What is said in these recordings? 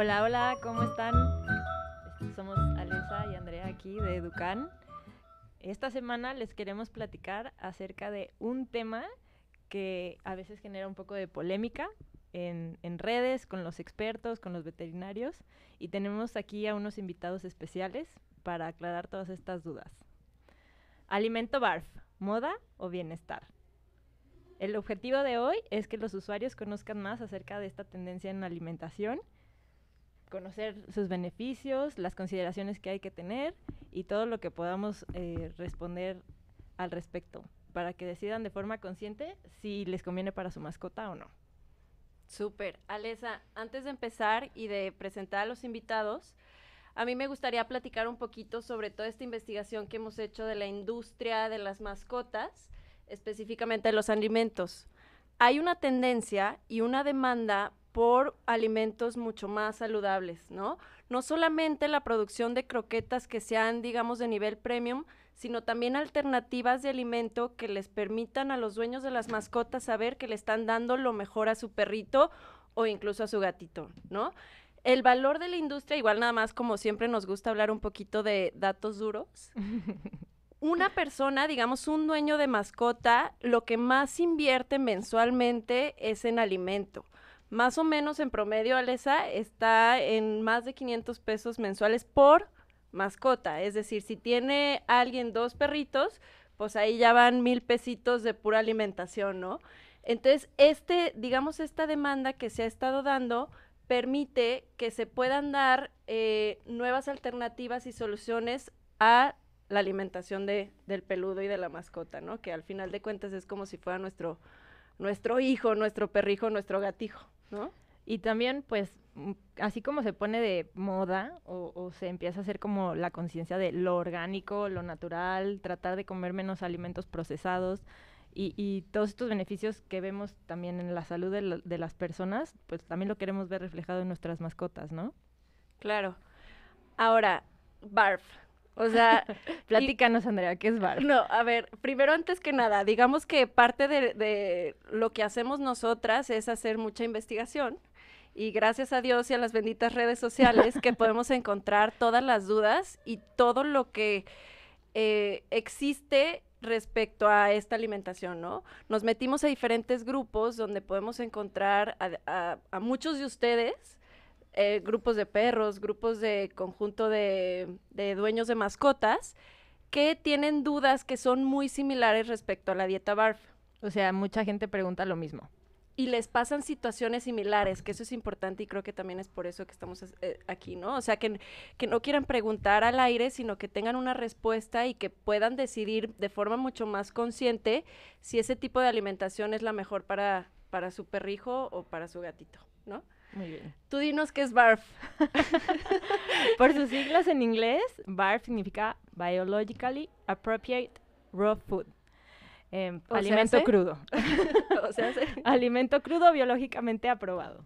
Hola, hola, ¿cómo están? Este, somos Alesa y Andrea aquí de Educan. Esta semana les queremos platicar acerca de un tema que a veces genera un poco de polémica en, redes, con los expertos, con los veterinarios, y tenemos aquí a unos invitados especiales para aclarar todas estas dudas. Alimento BARF, moda o bienestar. El objetivo de hoy es que los usuarios conozcan más acerca de esta tendencia en alimentación conocer sus beneficios, las consideraciones que hay que tener y todo lo que podamos eh, responder al respecto para que decidan de forma consciente si les conviene para su mascota o no. Súper. Alesa, antes de empezar y de presentar a los invitados, a mí me gustaría platicar un poquito sobre toda esta investigación que hemos hecho de la industria de las mascotas, específicamente de los alimentos. Hay una tendencia y una demanda por alimentos mucho más saludables, ¿no? No solamente la producción de croquetas que sean, digamos, de nivel premium, sino también alternativas de alimento que les permitan a los dueños de las mascotas saber que le están dando lo mejor a su perrito o incluso a su gatito, ¿no? El valor de la industria, igual nada más como siempre nos gusta hablar un poquito de datos duros. Una persona, digamos un dueño de mascota, lo que más invierte mensualmente es en alimento más o menos en promedio, Alesa, está en más de 500 pesos mensuales por mascota. Es decir, si tiene alguien dos perritos, pues ahí ya van mil pesitos de pura alimentación, ¿no? Entonces, este, digamos, esta demanda que se ha estado dando permite que se puedan dar eh, nuevas alternativas y soluciones a la alimentación del peludo y de la mascota, ¿no? Que al final de cuentas es como si fuera nuestro, nuestro hijo, nuestro perrijo, nuestro gatijo. Y también, pues, así como se pone de moda o, se empieza a hacer como la conciencia de lo orgánico, lo natural, tratar de comer menos alimentos procesados y, todos estos beneficios que vemos también en la salud de, de, las personas, pues también lo queremos ver reflejado en nuestras mascotas, ¿no? Claro. Ahora, barf. O sea, platícanos, Andrea, ¿qué es VAR? No, a ver, primero antes que nada, digamos que parte de, lo que hacemos nosotras es hacer mucha investigación y gracias a Dios y a las benditas redes sociales que podemos encontrar todas las dudas y todo lo que eh, existe respecto a esta alimentación, ¿no? Nos metimos a diferentes grupos donde podemos encontrar a muchos de ustedes eh, grupos de perros, grupos de conjunto de, dueños de mascotas que tienen dudas que son muy similares respecto a la dieta BARF. O sea, mucha gente pregunta lo mismo. Y les pasan situaciones similares, que eso es importante y creo que también es por eso que estamos eh, aquí, ¿no? O sea, que, no quieran preguntar al aire, sino que tengan una respuesta y que puedan decidir de forma mucho más consciente si ese tipo de alimentación es la mejor para, para su perrijo o para su gatito, ¿no? Muy bien. Tú dinos qué es BARF. Por sus siglas en inglés, BARF significa Biologically Appropriate Raw Food. alimento crudo. alimento crudo biológicamente aprobado.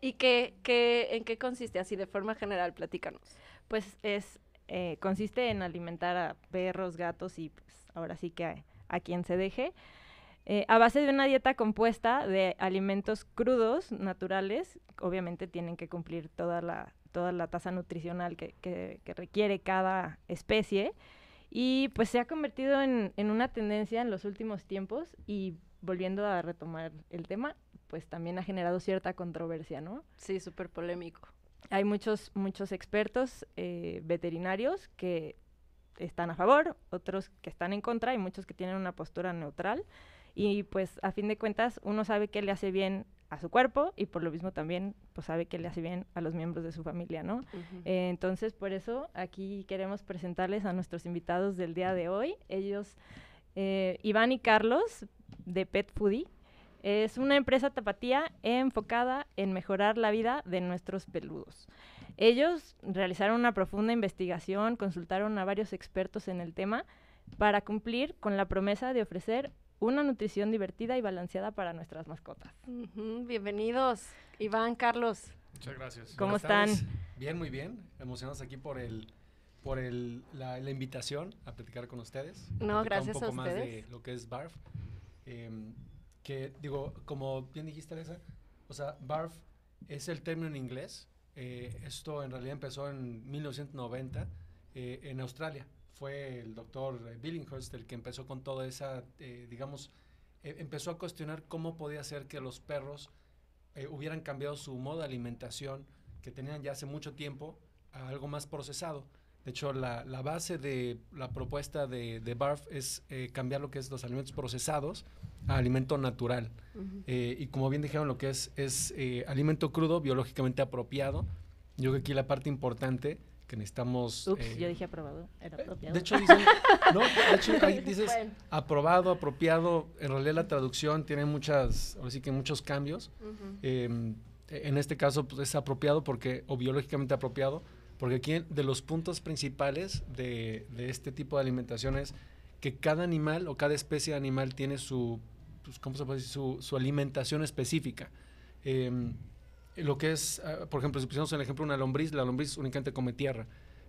¿Y qué, qué, en qué consiste así de forma general? Platícanos. Pues es eh, consiste en alimentar a perros, gatos y pues, ahora sí que a quien se deje eh, a base de una dieta compuesta de alimentos crudos, naturales, obviamente tienen que cumplir toda la, tasa nutricional que, requiere cada especie. Y pues se ha convertido en, una tendencia en los últimos tiempos y volviendo a retomar el tema, pues también ha generado cierta controversia, ¿no? Sí, súper polémico. Hay muchos, muchos expertos eh, veterinarios que están a favor, otros que están en contra y muchos que tienen una postura neutral y pues a fin de cuentas uno sabe que le hace bien a su cuerpo y por lo mismo también pues sabe que le hace bien a los miembros de su familia, ¿no? Eh, entonces por eso aquí queremos presentarles a nuestros invitados del día de hoy. Ellos, eh, Iván y Carlos de Pet Foodie, es una empresa tapatía enfocada en mejorar la vida de nuestros peludos. Ellos realizaron una profunda investigación, consultaron a varios expertos en el tema para cumplir con la promesa de ofrecer una nutrición divertida y balanceada para nuestras mascotas. Bienvenidos, Iván, Carlos. Muchas gracias. ¿Cómo están? Bien, muy bien. Emocionados aquí por el por el, la, invitación a platicar con ustedes. No, gracias un poco más de lo que es BARF. Em, que digo, como bien dijiste, Teresa, o sea, BARF es el término en inglés. Eh, esto en realidad empezó en 1990 eh, en Australia fue el doctor Billinghurst el que empezó con toda esa, eh, digamos, e, empezó a cuestionar cómo podía ser que los perros eh, hubieran cambiado su modo de alimentación que tenían ya hace mucho tiempo a algo más procesado. De hecho, la, base de la propuesta de, BARF es eh, cambiar lo que es los alimentos procesados a alimento natural. y como bien dijeron, lo que es, es alimento crudo, biológicamente apropiado. Yo creo que aquí la parte importante que necesitamos... Ups, yo eh, dije aprobado, era eh, apropiado. De hecho, dicen, ahí dices aprobado, apropiado, en realidad la traducción tiene muchas, ahora sí que muchos cambios. Em, en este caso pues, es apropiado porque, o biológicamente apropiado, porque aquí de los puntos principales de, este tipo de alimentación es que cada animal o cada especie de animal tiene su, pues, ¿cómo se puede decir? Su, alimentación específica. Em, lo que es, ah, por ejemplo, si pusimos en el ejemplo una lombriz, la lombriz únicamente come tierra.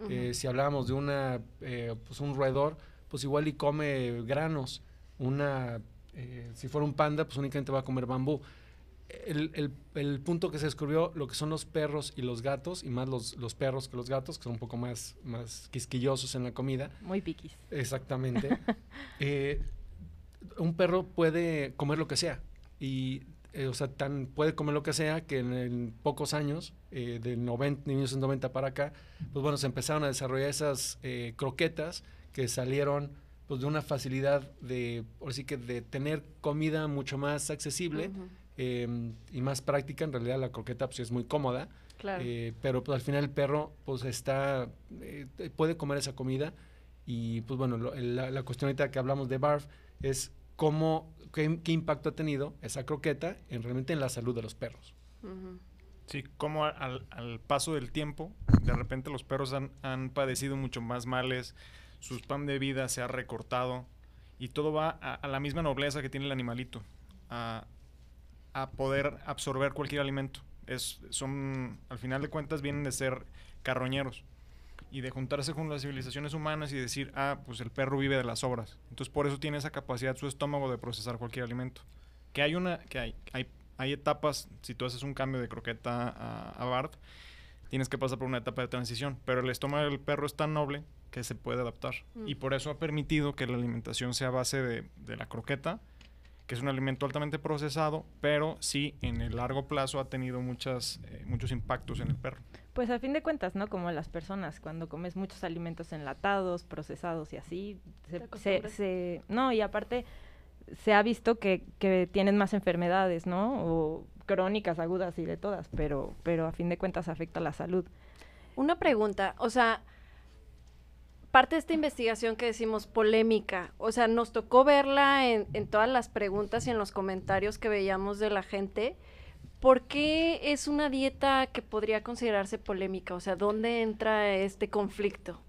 Eh, si hablábamos de una, eh, pues un roedor, pues igual y come granos. Una, eh, si fuera un panda, pues únicamente va a comer bambú. El, punto que se descubrió, lo que son los perros y los gatos, y más los, perros que los gatos, que son un poco más, más quisquillosos en la comida. Muy piquis. Exactamente. un perro puede comer lo que sea, y eh, o sea, tan puede comer lo que sea, que en, pocos años, eh, de 1990 para acá, pues bueno, se empezaron a desarrollar esas eh, croquetas que salieron pues de una facilidad de, por que de tener comida mucho más accesible em, y más práctica, en realidad la croqueta pues es muy cómoda, claro. pero pues al final el perro pues está, puede comer esa comida y pues bueno, la, la cuestión ahorita que hablamos de BARF es cómo, qué, impacto ha tenido esa croqueta en, realmente en la salud de los perros. Sí, como al, paso del tiempo, de repente los perros han, padecido mucho más males, su spam de vida se ha recortado y todo va a, a la misma nobleza que tiene el animalito, a, a poder absorber cualquier alimento. Es, son, al final de cuentas, vienen de ser carroñeros y de juntarse con las civilizaciones humanas y decir, ah, pues el perro vive de las obras. Entonces por eso tiene esa capacidad su estómago de procesar cualquier alimento. Que hay una, que hay, hay, hay etapas, si tú haces un cambio de croqueta a, Bart, tienes que pasar por una etapa de transición, pero el estómago del perro es tan noble que se puede adaptar. Mm. Y por eso ha permitido que la alimentación sea base de la croqueta que es un alimento altamente procesado, pero sí en el largo plazo ha tenido muchas, eh, muchos impactos en el perro. Pues a fin de cuentas, ¿no? Como las personas, cuando comes muchos alimentos enlatados, procesados y así, no, y aparte se ha visto que, tienen más enfermedades, ¿no? O crónicas, agudas y de todas, pero, pero a fin de cuentas afecta la salud. Una pregunta, o sea, parte de esta investigación que decimos polémica, o sea, nos tocó verla en, todas las preguntas y en los comentarios que veíamos de la gente. ¿Por qué es una dieta que podría considerarse polémica? O sea, ¿dónde entra este conflicto?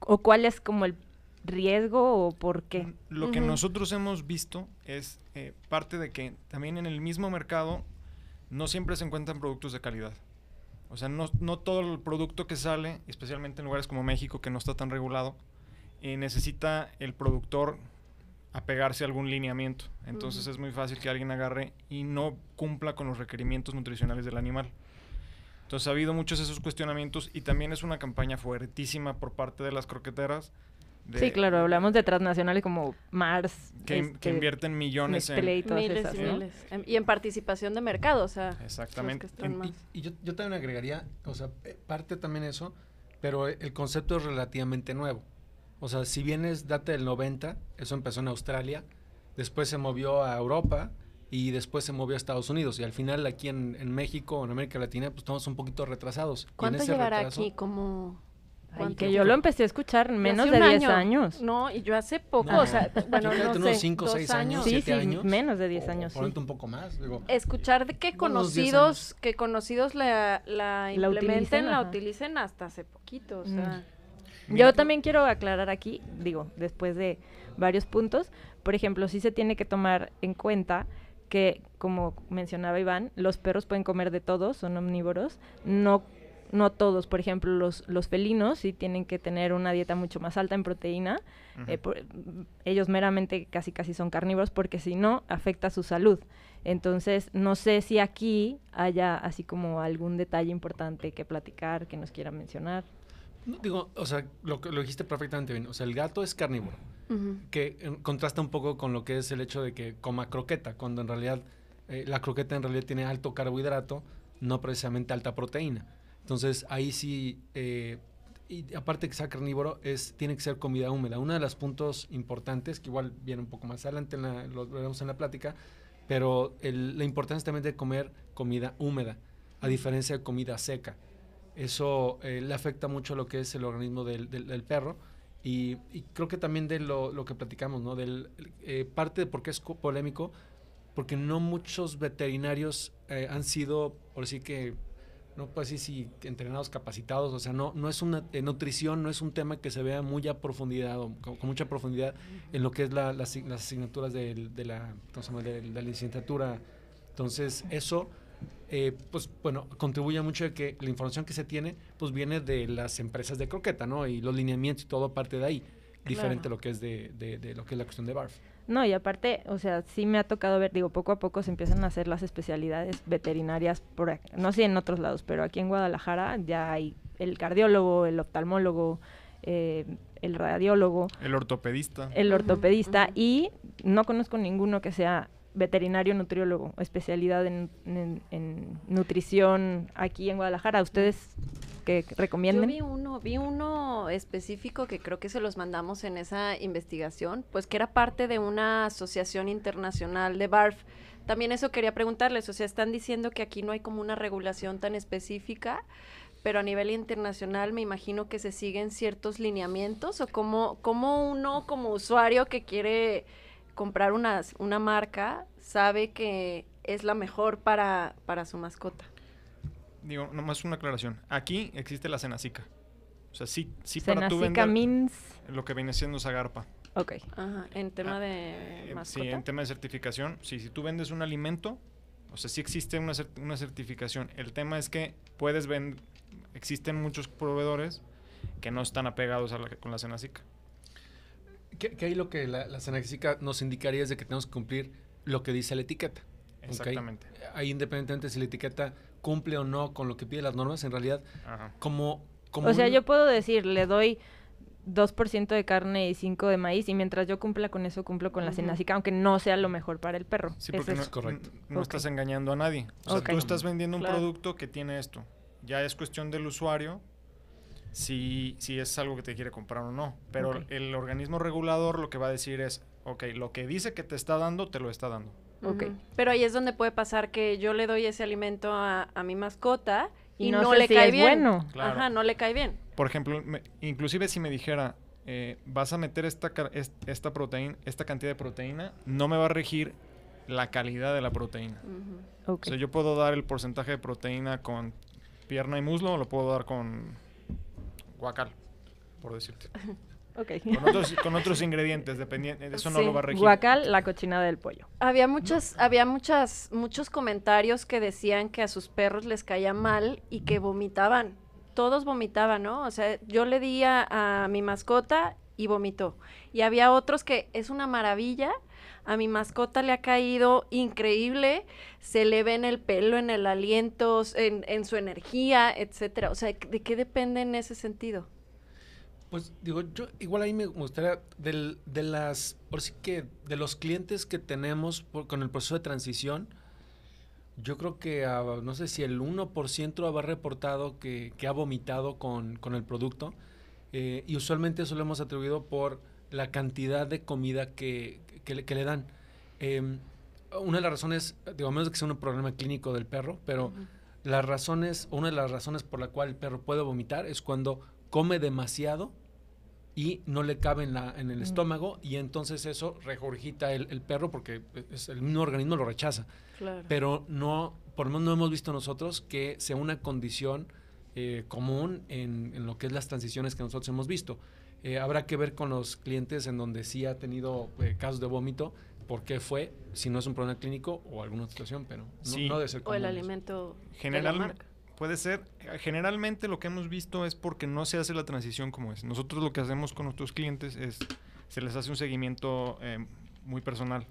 ¿O, cuál es como el riesgo o por qué? Mm, lo que nosotros hemos visto es eh, parte de que también en el mismo mercado no siempre se encuentran productos de calidad. O sea, no, no todo el producto que sale, especialmente en lugares como México, que no está tan regulado, eh, necesita el productor apegarse a algún lineamiento. Entonces es muy fácil que alguien agarre y no cumpla con los requerimientos nutricionales del animal. Entonces ha habido muchos de esos cuestionamientos y también es una campaña fuertísima por parte de las croqueteras sí, claro, hablamos de transnacionales como Mars. Que, este, invierten millones en... Y miles y miles. Em, y en participación de mercado, o sea... Exactamente. y, yo, también agregaría, o sea, eh, parte también eso, pero eh, el concepto es relativamente nuevo. O sea, si bien es data del 90, eso empezó en Australia, después se movió a Europa y después se movió a Estados Unidos. Y al final aquí en, en México, en América Latina, pues estamos un poquito retrasados. ¿Cuánto llevará aquí como...? que yo lo empecé a escuchar menos de 10 años. No, y yo hace poco, o sea, bueno, no unos 5 6 años, 7 sí, sí, menos de 10 años. O, un poco más, digo, Escuchar de que conocidos que conocidos la, la implementen, la utilicen, hasta hace poquito, o mm. sea. Yo también quiero aclarar aquí, digo, después de varios puntos, por ejemplo, sí se tiene que tomar en cuenta que, como mencionaba Iván, los perros pueden comer de todo, son omnívoros, no no todos, por ejemplo, los, felinos sí tienen que tener una dieta mucho más alta en proteína. Eh, ellos meramente casi casi son carnívoros porque si no, afecta su salud. Entonces, no sé si aquí haya así como algún detalle importante que platicar, que nos quiera mencionar. digo, o sea, lo, lo dijiste perfectamente bien. O sea, el gato es carnívoro, que eh, contrasta un poco con lo que es el hecho de que coma croqueta, cuando en realidad eh, la croqueta en realidad tiene alto carbohidrato, no precisamente alta proteína. Entonces ahí sí, eh, y aparte que sea carnívoro, es, tiene que ser comida húmeda. Uno de los puntos importantes, que igual viene un poco más adelante, lo veremos en la plática, pero la importancia también de comer comida húmeda, a diferencia de comida seca. Eso eh, le afecta mucho lo que es el organismo del, perro. Y, creo que también de lo, que platicamos, ¿no? Del, eh, parte de por qué es polémico, porque no muchos veterinarios eh, han sido, por así que, no puedo decir si entrenados, capacitados, o sea, no, no es una eh, nutrición, no es un tema que se vea muy a profundidad o con, mucha profundidad en lo que es la, las asignaturas de, la, la, licenciatura. Entonces, eso, eh, pues bueno, contribuye mucho a que la información que se tiene, pues viene de las empresas de croqueta, ¿no? Y los lineamientos y todo parte de ahí, diferente lo que es de, lo que es la cuestión de BARF. No, y aparte, o sea, sí me ha tocado ver, digo, poco a poco se empiezan a hacer las especialidades veterinarias, no sé en otros lados, pero aquí en Guadalajara ya hay el cardiólogo, el oftalmólogo, eh, el radiólogo. El ortopedista. El ortopedista, y no conozco ninguno que sea veterinario nutriólogo, especialidad en nutrición aquí en Guadalajara. ¿Ustedes recomienden? Yo vi uno, vi uno específico que creo que se los mandamos en esa investigación, pues que era parte de una asociación internacional de BARF. También eso quería preguntarles, o sea, están diciendo que aquí no hay como una regulación tan específica, pero a nivel internacional me imagino que se siguen ciertos lineamientos o cómo, uno como usuario que quiere comprar una, una marca sabe que es la mejor para, para su mascota digo, nomás una aclaración. Aquí existe la cenacica. O sea, sí, sí para tu vender means... lo que viene siendo garpa. Ok. Ajá, en tema ah, de eh, Sí, en tema de certificación. Sí, si tú vendes un alimento, o sea, sí existe una, certificación. El tema es que puedes vender... Existen muchos proveedores que no están apegados a con la cenacica. ¿Qué qué hay lo que la, la cenacica nos indicaría es de que tenemos que cumplir lo que dice la etiqueta. Exactamente. Ahí independientemente si la etiqueta cumple o no con lo que pide las normas, en realidad, como... como o sea, yo puedo decir, le doy 2% de carne y 5% de maíz, y mientras yo cumpla con eso, cumplo con la que aunque no sea lo mejor para el perro. Sí, porque no, es correcto. No estás engañando a nadie. O sea, tú estás vendiendo un producto que tiene esto. Ya es cuestión del usuario si, si es algo que te quiere comprar o no. Pero el organismo regulador lo que va a decir es, ok, lo que dice que te está dando, te lo está dando. Pero ahí es donde puede pasar que yo le doy ese alimento a, mi mascota y, no, le cae bien. Ajá, no le cae bien. Por ejemplo, inclusive si me dijera, eh, vas a meter esta, esta, proteína, esta cantidad de proteína, no me va a regir la calidad de la proteína. O sea, yo puedo dar el porcentaje de proteína con pierna y muslo o lo puedo dar con guacal, por decirte. Con, otros, ingredientes, dependiendo, eso no lo va a regir. Guacal, la cochinada del pollo. Había había muchas, muchos comentarios que decían que a sus perros les caía mal y que vomitaban. Todos vomitaban, ¿no? O sea, yo le di a, mi mascota y vomitó. Y había otros que es una maravilla, a mi mascota le ha caído increíble, se le ve en el pelo, en el aliento, en, en su energía, etcétera. O sea, ¿de qué depende en ese sentido? Pues digo, yo igual ahí me gustaría, del, de las, por sí que, de los clientes que tenemos con el proceso de transición, yo creo que no sé si el 1% habrá reportado que, ha vomitado con, el producto. Eh, y usualmente eso lo hemos atribuido por la cantidad de comida que, le, dan. Em, una de las razones, digo, a menos que sea un problema clínico del perro, pero las razones, una de las razones por la cual el perro puede vomitar es cuando come demasiado y no le cabe en, la, en el mm. estómago y entonces eso regurgita el, perro porque es, el mismo organismo lo rechaza. Pero no, por lo menos no hemos visto nosotros que sea una condición eh, común en, lo que es las transiciones que nosotros hemos visto. Eh, habrá que ver con los clientes en donde sí ha tenido eh, casos de vómito, por qué fue, si no es un problema clínico o alguna situación, pero no, de ser común. O el alimento General, Puede ser, eh, generalmente lo que hemos visto es porque no se hace la transición como es. Nosotros lo que hacemos con nuestros clientes es, se les hace un seguimiento eh, muy personal.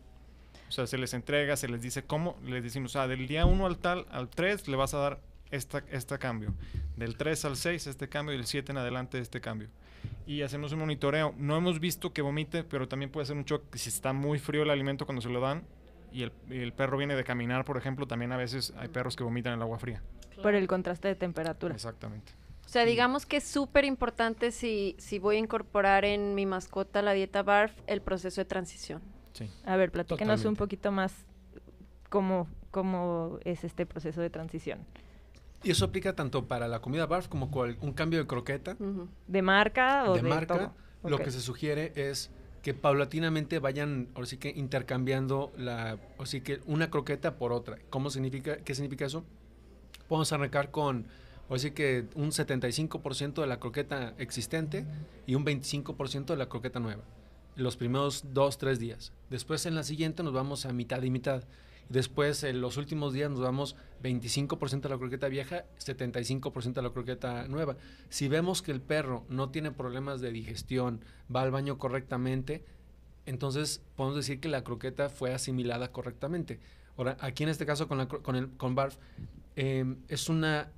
O sea, se les entrega, se les dice cómo, les decimos, sea, ah, del día 1 al tal, al 3 le vas a dar esta, este cambio. Del 3 al 6 este cambio y del 7 en adelante este cambio. Y hacemos un monitoreo. No hemos visto que vomite, pero también puede ser un shock si está muy frío el alimento cuando se lo dan, y el, el, perro viene de caminar, por ejemplo, también a veces hay perros que vomitan el agua fría. Por el contraste de temperatura. Exactamente. O sea, digamos que es súper importante si, si voy a incorporar en mi mascota la dieta BARF el proceso de transición. Sí. A ver, platíquenos un poquito más cómo, cómo es este proceso de transición. Y eso aplica tanto para la comida BARF como un cambio de croqueta. ¿De marca o de, de marca? Lo que se sugiere es que paulatinamente vayan, sí que intercambiando la, sí que una croqueta por otra. ¿Cómo significa, qué significa eso? Podemos arrancar con, sí que un 75% de la croqueta existente y un 25% de la croqueta nueva. Los primeros dos, tres días. Después en la siguiente nos vamos a mitad y mitad. Después, en los últimos días nos damos 25% a la croqueta vieja, 75% a la croqueta nueva. Si vemos que el perro no tiene problemas de digestión, va al baño correctamente, entonces podemos decir que la croqueta fue asimilada correctamente. Ahora, aquí en este caso con, con, el, BARF, em, es,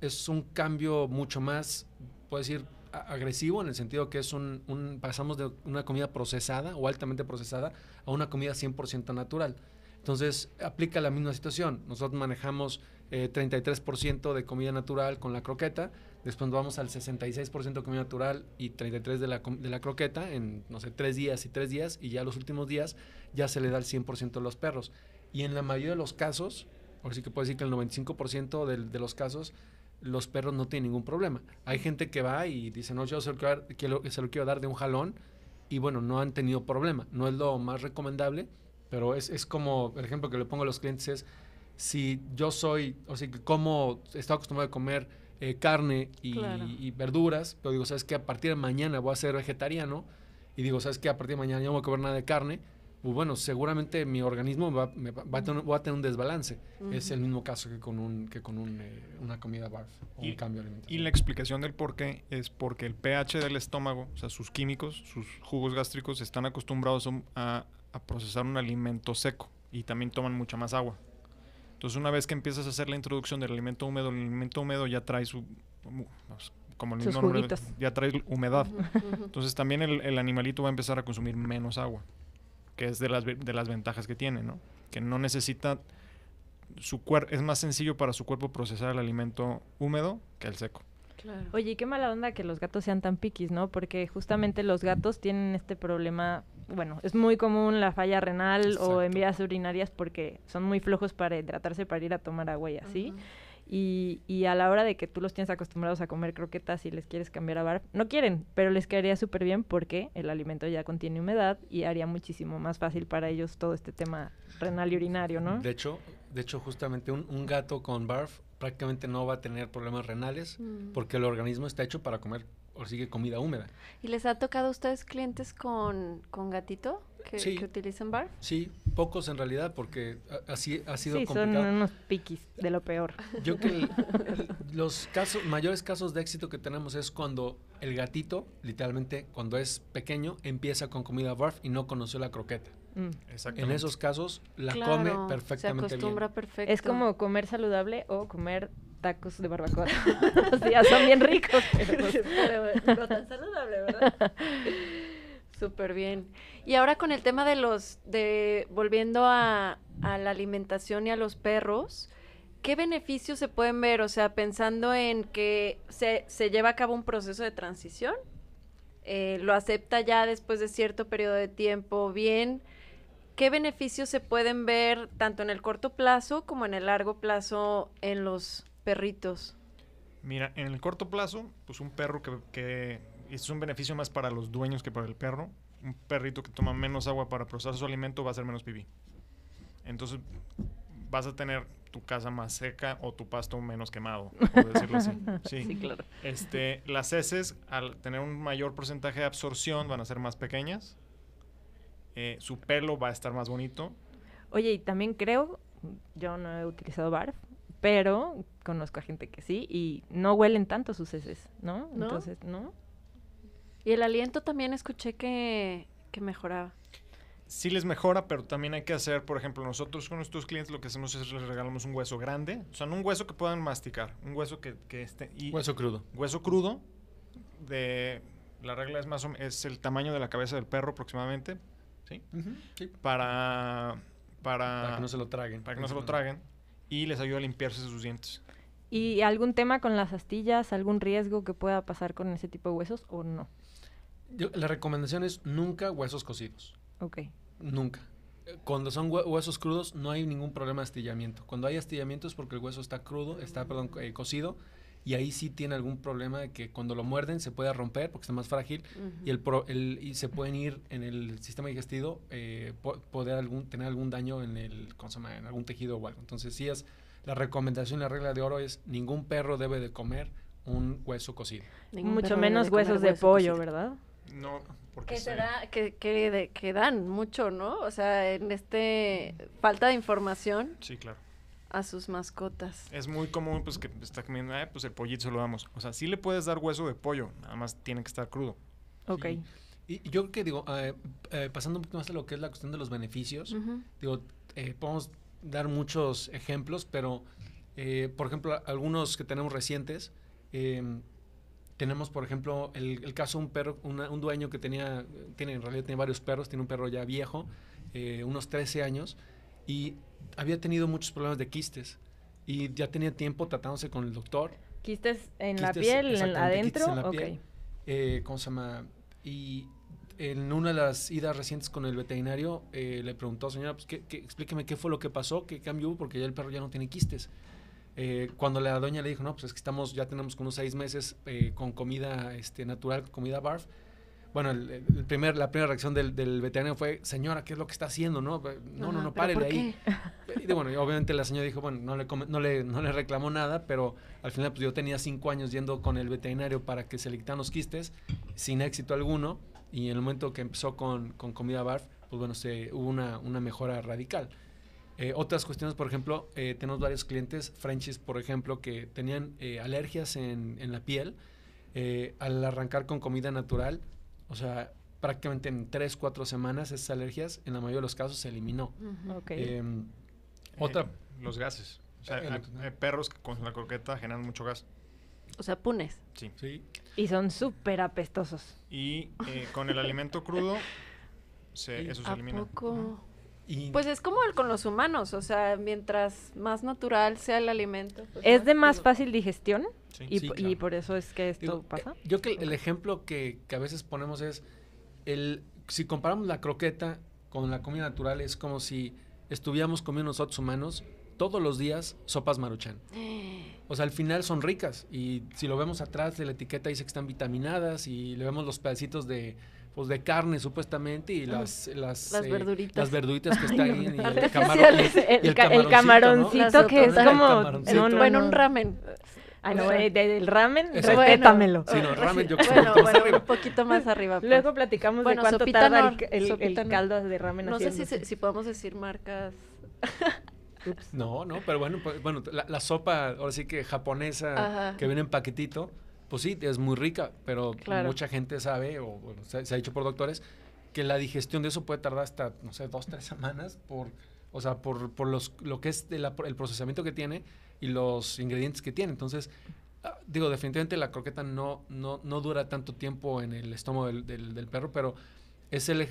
es un cambio mucho más, puedo decir, agresivo en el sentido que es un, un, pasamos de una comida procesada o altamente procesada a una comida 100% natural. Entonces, aplica la misma situación. Nosotros manejamos 33% eh, de comida natural con la croqueta, después vamos al 66% de comida natural y 33% de la, de la croqueta en, no sé, tres días y tres días, y ya los últimos días ya se le da el 100% a los perros. Y en la mayoría de los casos, o sí que puedo decir que el 95% de, los casos, los perros no tienen ningún problema. Hay gente que va y dice, no, yo quiero, se lo quiero dar de un jalón, y bueno, no han tenido problema. No es lo más recomendable, pero es, es como, el ejemplo que le pongo a los clientes es, si yo soy, o sea, como estoy acostumbrado a comer eh, carne y, verduras, pero digo, ¿sabes qué? A partir de mañana voy a ser vegetariano y digo, ¿sabes qué? A partir de mañana ya no voy a comer nada de carne. Pues bueno, seguramente mi organismo va, va, a, tener, un desbalance. Es el mismo caso que con, un, que con un, eh, una comida BARF o y, un cambio alimentario. Y la explicación del por qué es porque el pH del estómago, o sea, sus químicos, sus jugos gástricos, están acostumbrados a, a procesar un alimento seco y también toman mucha más agua. Entonces una vez que empiezas a hacer la introducción del alimento húmedo, el alimento húmedo ya trae su... Uh, pues, como el ya trae humedad. Entonces también el, animalito va a empezar a consumir menos agua, que es de las, de las ventajas que tiene, ¿no? Que no necesita su cuerpo, es más sencillo para su cuerpo procesar el alimento húmedo que el seco. Oye, qué mala onda que los gatos sean tan piquis, ¿no? Porque justamente los gatos tienen este problema bueno, es muy común la falla renal o en vías urinarias porque son muy flojos para hidratarse, para ir a tomar agua y así. Y, a la hora de que tú los tienes acostumbrados a comer croquetas y les quieres cambiar a barf, no quieren, pero les quedaría súper bien porque el alimento ya contiene humedad y haría muchísimo más fácil para ellos todo este tema renal y urinario, ¿no? De hecho, de hecho justamente un, un gato con barf prácticamente no va a tener problemas renales mm. porque el organismo está hecho para comer o sigue comida húmeda. ¿Y les ha tocado a ustedes clientes con, gatito que, utilizan Sí, pocos en realidad porque así ha, sido sí, son unos piquis de lo peor. Yo que los casos, mayores casos de éxito que tenemos es cuando el gatito, literalmente cuando es pequeño, empieza con comida barf y no conoció la croqueta. Mm. En esos casos la come perfectamente se acostumbra Es como comer saludable o comer tacos de barbacoa. Ya son bien ricos, pero, tan saludable, ¿verdad? Súper bien. Y ahora con el tema de los, de volviendo a, la alimentación y a los perros, ¿qué beneficios se pueden ver? O sea, pensando en que se, lleva a cabo un proceso de transición, eh, lo acepta ya después de cierto periodo de tiempo bien, ¿qué beneficios se pueden ver tanto en el corto plazo como en el largo plazo en los perritos? Mira, en el corto plazo, pues un perro que, es un beneficio más para los dueños que para el perro. Un perrito que toma menos agua para procesar su alimento va a ser menos pipí. Entonces vas a tener tu casa más seca o tu pasto menos quemado, por decirlo así. Sí. sí, claro. Este, las heces, al tener un mayor porcentaje de absorción, van a ser más pequeñas eh, su pelo va a estar más bonito. Oye, y también creo, yo no he utilizado barf, pero conozco a gente que sí y no huelen tanto sus heces, ¿no? Entonces, ¿no? Y el aliento también escuché que, mejoraba sí les mejora, pero también hay que hacer, por ejemplo, nosotros con nuestros clientes lo que hacemos es les regalamos un hueso grande, o sea, no un hueso que puedan masticar, un hueso que, esté... hueso crudo. Hueso crudo, de, la regla es más es el tamaño de la cabeza del perro aproximadamente, para, para... que no se lo traguen. Para que no se lo traguen. Y les ayuda a limpiarse sus dientes. ¿Y algún tema con las astillas? ¿Algún riesgo que pueda pasar con ese tipo de huesos o no? la recomendación es nunca huesos cocidos. Ok. Nunca. Cuando son huesos crudos no hay ningún problema de astillamiento. Cuando hay astillamiento es porque el hueso está crudo, está, perdón, eh, cocido y ahí sí tiene algún problema de que cuando lo muerden se pueda romper porque está más frágil y, el, y se pueden ir en el sistema digestivo, eh, poder algún, tener algún daño en, el, en algún tejido o algo. Entonces sí es, la recomendación, la regla de oro es ningún perro debe de comer un hueso cocido. Mucho menos huesos de pollo, ¿verdad? No, porque que, se... que, que, dan mucho, ¿no? O sea, en este falta de información. Sí, claro a sus mascotas. Es muy común, pues, que está comiendo, pues el pollito se lo damos. O sea, sí le puedes dar hueso de pollo, nada más tiene que estar crudo. Ok. Y, yo que digo, ah, eh, pasando un poquito más a lo que es la cuestión de los beneficios, digo, eh, podemos dar muchos ejemplos, pero, eh, por ejemplo, algunos que tenemos recientes, em, tenemos, por ejemplo, el, caso de un perro, un dueño que tenía, tiene, en realidad tiene varios perros, tiene un perro ya viejo, unos 13 años, y había tenido muchos problemas de quistes y ya tenía tiempo tratándose con el doctor. ¿Quistes en la piel, en adentro? En la piel, eh, ¿Cómo se llama? Y en una de las idas recientes con el veterinario eh, le preguntó, señora, pues, explíqueme qué fue lo que pasó, qué cambio hubo, porque ya el perro ya no tiene quistes. Eh, cuando la doña le dijo, no, pues es que estamos, ya tenemos como unos seis meses con comida este, natural, comida barf, bueno, el, primer, la primera reacción del, del, veterinario fue, señora, ¿qué es lo que está haciendo? No, pues, no, no, no, párele ahí. Y bueno, obviamente la señora dijo, bueno, no le, no, le, reclamó nada, pero al final pues yo tenía cinco años yendo con el veterinario para que se le quitan los quistes, sin éxito alguno, y en el momento que empezó con, comida barf, pues bueno, se, hubo una, mejora radical. Eh, otras cuestiones, por ejemplo, eh, tenemos varios clientes, Frenchies, por ejemplo, que tenían eh, alergias en, en la piel. al arrancar con comida natural, o sea, prácticamente en tres, cuatro semanas esas alergias, en la mayoría de los casos, se eliminó. Eh, eh, otra... los gases. O sea, eh, perros que con la croqueta generan mucho gas. O sea, punes. Sí. Y son súper apestosos. Y con el alimento crudo, se, eso se elimina. Poco? pues es como el con los humanos, o sea, mientras más natural sea el alimento. Pues es de más fácil digestión y, por eso es que esto pasa. Eh, yo que el, ejemplo que, a veces ponemos es, el, si comparamos la croqueta con la comida natural, es como si estuviéramos comiendo nosotros humanos todos los días sopas maruchan. O sea, al final son ricas y si lo vemos atrás de la etiqueta dice que están vitaminadas y le vemos los pedacitos de pues de carne supuestamente y ah, las las, eh, verduritas las verduritas que están ahí y el, camaróncito, el, camaroncito, que es como bueno un ramen Ah, no, eh, el ramen, respétamelo. sí, no, ramen yo bueno, un poquito más arriba. Pues. Luego platicamos de cuánto tarda el, el caldo de ramen. No sé si, si podemos decir marcas. No, no, pero bueno, pues, bueno la, sopa, ahora sí que japonesa, que viene en paquetito, pues sí, es muy rica, pero mucha gente sabe, o se, ha dicho por doctores, que la digestión de eso puede tardar hasta, no sé, dos, tres semanas por, o sea, por, los, lo que es el, procesamiento que tiene y los ingredientes que tiene. Entonces, ah, digo, definitivamente la croqueta no, no, no dura tanto tiempo en el estómago del, del perro, pero es el,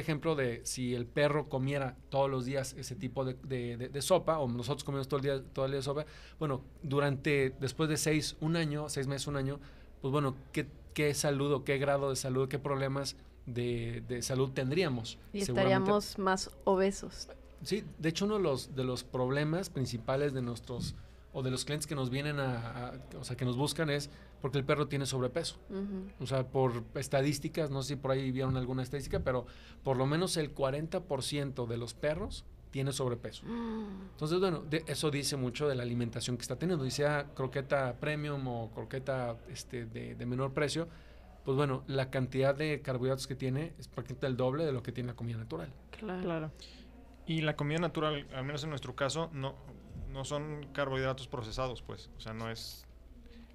ejemplo de si el perro comiera todos los días ese tipo de, sopa, o nosotros comemos todo el, día, sopa, bueno, durante, después de seis, un año, seis meses, un año, pues bueno, ¿qué, qué salud o qué grado de salud, qué problemas de, salud tendríamos. Y estaríamos más obesos. Sí, de hecho uno de los, de los problemas principales de nuestros o de los clientes que nos vienen a, a, o sea, que nos buscan es, porque el perro tiene sobrepeso. O sea, por estadísticas, no sé si por ahí vieron alguna estadística, pero por lo menos el 40% de los perros tiene sobrepeso. Entonces, bueno, eso dice mucho de la alimentación que está teniendo. Y sea croqueta premium o croqueta este, de, menor precio, pues bueno, la cantidad de carbohidratos que tiene es prácticamente el doble de lo que tiene la comida natural. claro. Y la comida natural, al menos en nuestro caso, no, no son carbohidratos procesados, pues. O sea, no es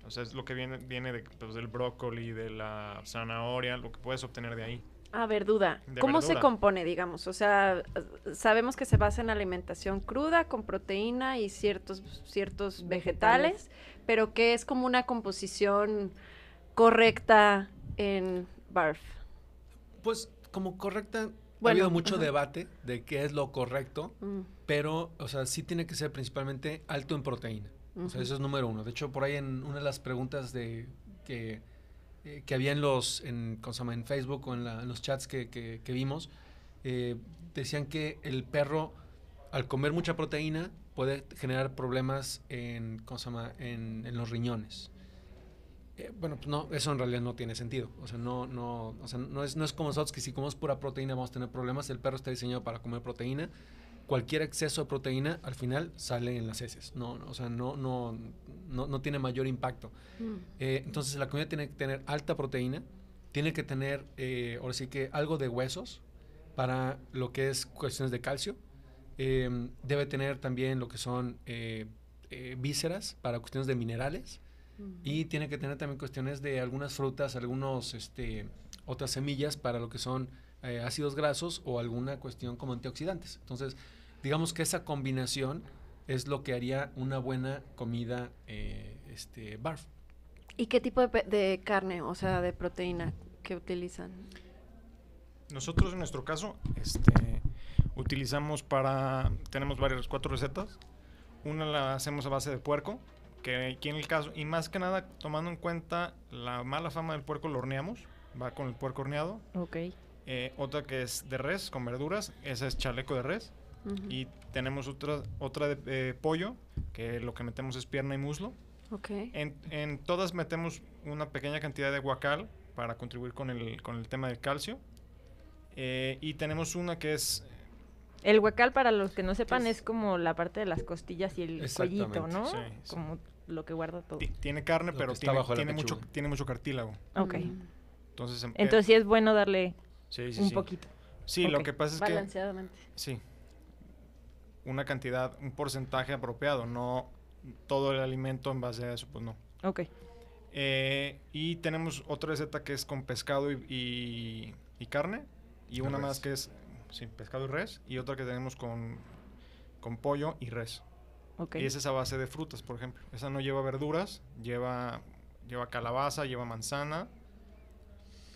o sea, es lo que viene, viene pues, del brócoli, de la zanahoria, lo que puedes obtener de ahí. A ver, duda. ¿Cómo se compone, digamos? O sea, sabemos que se basa en alimentación cruda, con proteína y ciertos, ciertos vegetales, pero que es como una composición correcta en BARF. Pues como correcta, ha habido mucho debate de qué es lo correcto, mm. pero, o sea, sí tiene que ser principalmente alto en proteína eso es número uno. De hecho, por ahí en una de las preguntas de que, eh, que había en los en, en Facebook o en, los chats que, que, vimos, eh, decían que el perro, al comer mucha proteína, puede generar problemas en, ¿cómo se llama? en, en los riñones. Eh, bueno, pues no, eso en realidad no tiene sentido. O sea, no, no, o sea, no, es, no es como nosotros que si comemos pura proteína vamos a tener problemas. El perro está diseñado para comer proteína cualquier exceso de proteína al final sale en las heces. No, o sea, no, no, no, no tiene mayor impacto. Mm. Eh, entonces la comida tiene que tener alta proteína, tiene que tener, eh, ahora sí que algo de huesos para lo que es cuestiones de calcio. Em, debe tener también lo que son eh, vísceras para cuestiones de minerales. Mm. Y tiene que tener también cuestiones de algunas frutas, algunos, este, otras semillas para lo que son ácidos grasos o alguna cuestión como antioxidantes. Entonces, digamos que esa combinación es lo que haría una buena comida eh, este, barf. ¿Y qué tipo de, carne, o sea, de proteína que utilizan? Nosotros en nuestro caso este, utilizamos para, tenemos varias, cuatro recetas. Una la hacemos a base de puerco, que aquí en el caso, y más que nada tomando en cuenta la mala fama del puerco, lo horneamos, va con el puerco horneado. Ok. Eh, otra que es de res, con verduras, esa es chaleco de res. Y tenemos otra, otra de eh, pollo, que lo que metemos es pierna y muslo. Okay. En, en, todas metemos una pequeña cantidad de guacal para contribuir con el, con el tema del calcio. Eh, y tenemos una que es... El guacal, para los que no sepan, es, como la parte de las costillas y el cuellito, ¿no? Como lo que guarda todo. tiene carne, pero tiene, tiene mucho, tiene mucho cartílago. Ok. Mm. Entonces, em, Entonces es bueno darle un poquito. Sí, lo que pasa es que... Balanceadamente. Sí, una cantidad, un porcentaje apropiado, no todo el alimento en base a eso, pues no. Ok. Eh, y tenemos otra receta que es con pescado y, carne, y una más que es, sin pescado y res, y otra que tenemos con, con pollo y res. Okay. Y esa es a base de frutas, por ejemplo. Esa no lleva verduras, lleva, lleva calabaza, lleva manzana,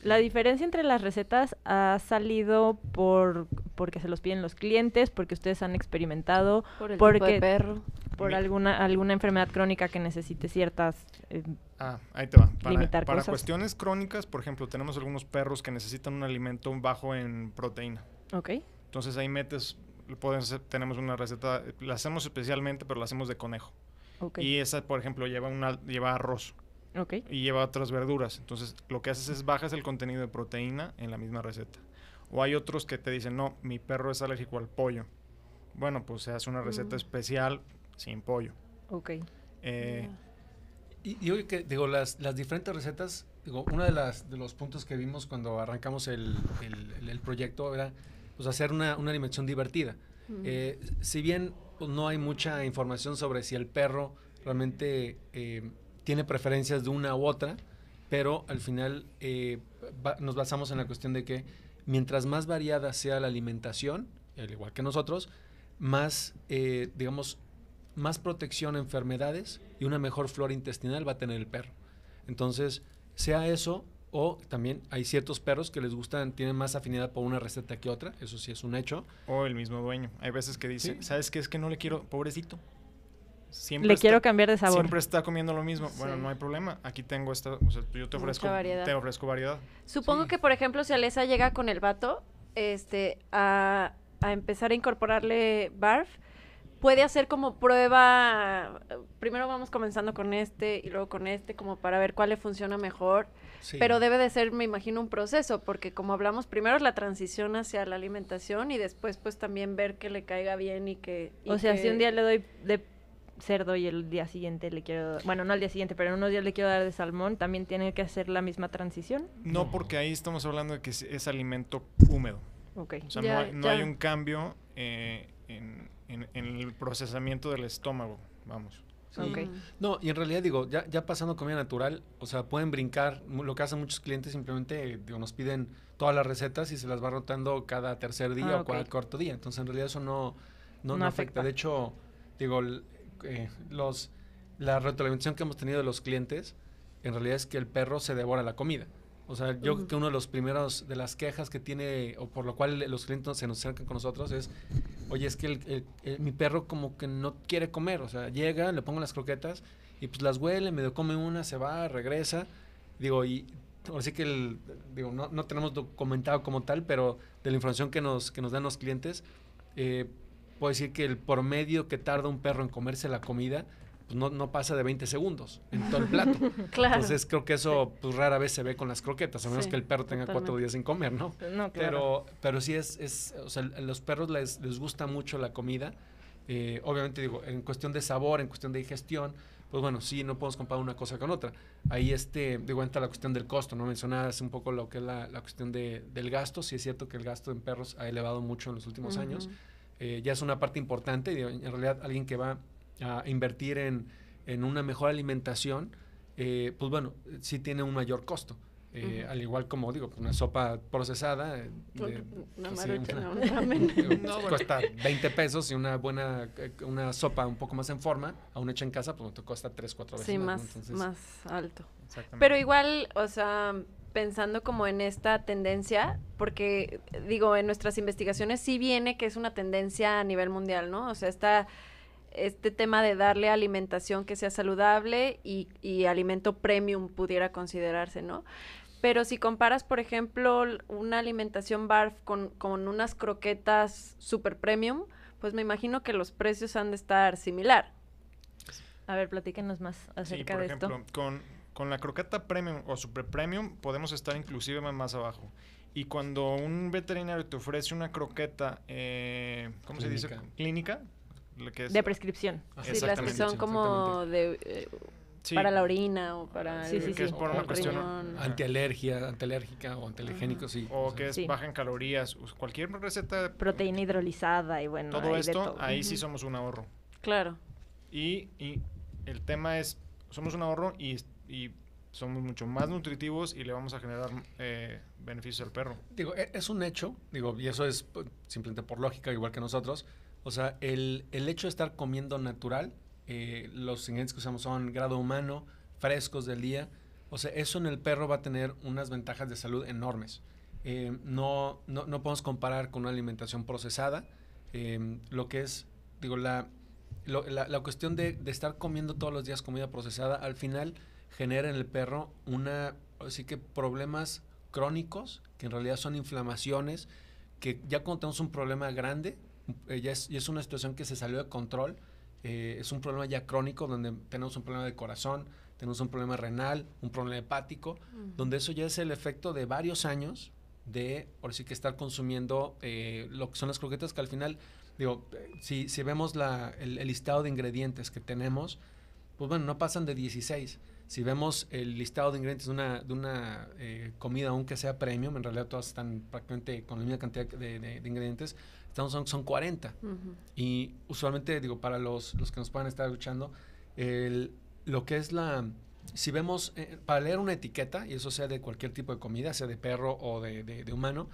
la diferencia entre las recetas ha salido por porque se los piden los clientes, porque ustedes han experimentado, por el porque perro. por alguna alguna enfermedad crónica que necesite ciertas eh, Ah, ahí te va. Para, para cuestiones crónicas, por ejemplo, tenemos algunos perros que necesitan un alimento bajo en proteína. Ok. Entonces ahí metes podemos, tenemos una receta, la hacemos especialmente, pero la hacemos de conejo. Y esa, por ejemplo, lleva una lleva arroz. Y lleva otras verduras. Entonces, lo que haces es bajas el contenido de proteína en la misma receta. O hay otros que te dicen, no, mi perro es alérgico al pollo. Bueno, pues se hace una receta mm. especial sin pollo. Ok. Eh, y, que, digo, las, las diferentes recetas, digo, uno de, las, de los puntos que vimos cuando arrancamos el, proyecto era pues, hacer una, dimensión divertida. Mm. Eh, si bien pues, no hay mucha información sobre si el perro realmente eh, tiene preferencias de una u otra, pero al final eh, nos basamos en la cuestión de que mientras más variada sea la alimentación, al igual que nosotros, más, eh, digamos, más protección a enfermedades y una mejor flora intestinal va a tener el perro. Entonces, sea eso o también hay ciertos perros que les gustan, tienen más afinidad por una receta que otra, eso sí es un hecho. O el mismo dueño. Hay veces que dice, ¿sabes qué? Es que no le quiero, pobrecito, Siempre Le quiero cambiar de sabor. Siempre está comiendo lo mismo. Bueno, no hay problema. Aquí tengo esta, o sea, yo te ofrezco variedad. ofrezco variedad. Supongo que, por ejemplo, si Alesa llega con el vato este, a, empezar a incorporarle barf, puede hacer como prueba, primero vamos comenzando con este y luego con este, como para ver cuál le funciona mejor. Pero debe de ser, me imagino, un proceso, porque como hablamos, primero es la transición hacia la alimentación y después pues también ver que le caiga bien y que... o sea, si un día le doy de cerdo y el día siguiente le quiero, bueno, no al día siguiente, pero en unos días le quiero dar de salmón, ¿también tiene que hacer la misma transición? No, porque ahí estamos hablando de que es, alimento húmedo. O sea, no, hay, un cambio eh, en, el procesamiento del estómago, vamos. No, y en realidad digo, ya, ya pasando comida natural, o sea, pueden brincar, lo que hacen muchos clientes simplemente nos piden todas las recetas y se las va rotando cada tercer día ah, o cada cuarto día, entonces en realidad eso no, afecta. de hecho, digo, eh, los, la retroalimentación que hemos tenido de los clientes, en realidad es que el perro se devora la comida. O sea, yo creo que uno de los primeros, de las quejas que tiene, o por lo cual los clientes se nos acercan con nosotros, es, oye, es que eh, mi perro como que no quiere comer. O sea, llega, le pongo las croquetas y pues las huele, medio come una, se va, regresa. Digo, y así que digo, no, no tenemos documentado como tal, pero de la información que nos, que nos dan los clientes, eh, puedo decir que el promedio que tarda un perro en comerse la comida pues, no, pasa de 20 segundos en todo el plato. Entonces creo que eso pues, rara vez se ve con las croquetas, a menos que el perro tenga cuatro días sin comer, ¿no? pero, pero sí es, o sea, a los perros les, les gusta mucho la comida. Eh, obviamente digo, en cuestión de sabor, en cuestión de digestión, pues bueno, sí, no podemos comparar una cosa con otra. Ahí este, digo, entra la cuestión del costo, ¿no? Mencionabas un poco lo que es la, cuestión del gasto, sí es cierto que el gasto en perros ha elevado mucho en los últimos años. Eh, ya es una parte importante. en realidad, alguien que va a invertir en, una mejor alimentación, eh, pues bueno, sí tiene un mayor costo. Eh, al igual como digo, pues una sopa procesada cuesta 20 pesos y una buena una sopa un poco más en forma, aún hecha en casa, pues te cuesta 3, 4 veces más. más alto. Pero igual, o sea, pensando como en esta tendencia, porque digo, en nuestras investigaciones sí viene que es una tendencia a nivel mundial, ¿no? O sea, está este tema de darle alimentación que sea saludable y, alimento premium pudiera considerarse, ¿no? Pero si comparas, por ejemplo, una alimentación barf con, unas croquetas super premium, pues me imagino que los precios han de estar similar. A ver, platíquenos más acerca sí, por de ejemplo, esto. Con con la croqueta premium o super premium podemos estar inclusive más abajo. Y cuando un veterinario te ofrece una croqueta, eh, ¿cómo se dice? Clínica. de prescripción. las que son como eh, para la orina o para sí, ah, el, sí, que antialergia, antialérgica o antialergénico, sí. O, que es baja en calorías, cualquier receta proteína hidrolizada y bueno, todo esto, ahí sí somos un ahorro. Claro. Y, y, el tema es somos un ahorro y y somos mucho más nutritivos y le vamos a generar eh, beneficios al perro. Digo, e, es un hecho, digo, y eso es pues, simplemente por lógica, igual que nosotros. O sea, el, hecho de estar comiendo natural, eh, los ingredientes que usamos son grado humano, frescos del día. O sea, eso en el perro va a tener unas ventajas de salud enormes. Eh, no, podemos comparar con una alimentación procesada. Eh, lo que es, digo, la, cuestión de, de estar comiendo todos los días comida procesada, al final genera en el perro una, así que problemas crónicos, que en realidad son inflamaciones, que ya cuando tenemos un problema grande, eh, y ya, es, una situación que se salió de control, eh, es un problema ya crónico donde tenemos un problema de corazón, tenemos un problema renal, un problema hepático, mm. donde eso ya es el efecto de varios años de, por sí que estar consumiendo eh, lo que son las croquetas, que al final, digo, si, vemos la, el, el, listado de ingredientes que tenemos, pues bueno, no pasan de 16. Si vemos el listado de ingredientes de una, eh, comida, aunque sea premium, en realidad todas están prácticamente con la misma cantidad de, ingredientes, estamos son, 40. Y usualmente, digo, para los, que nos puedan estar escuchando, lo que es la... Si vemos, eh, para leer una etiqueta, y eso sea de cualquier tipo de comida, sea de perro o de, humano,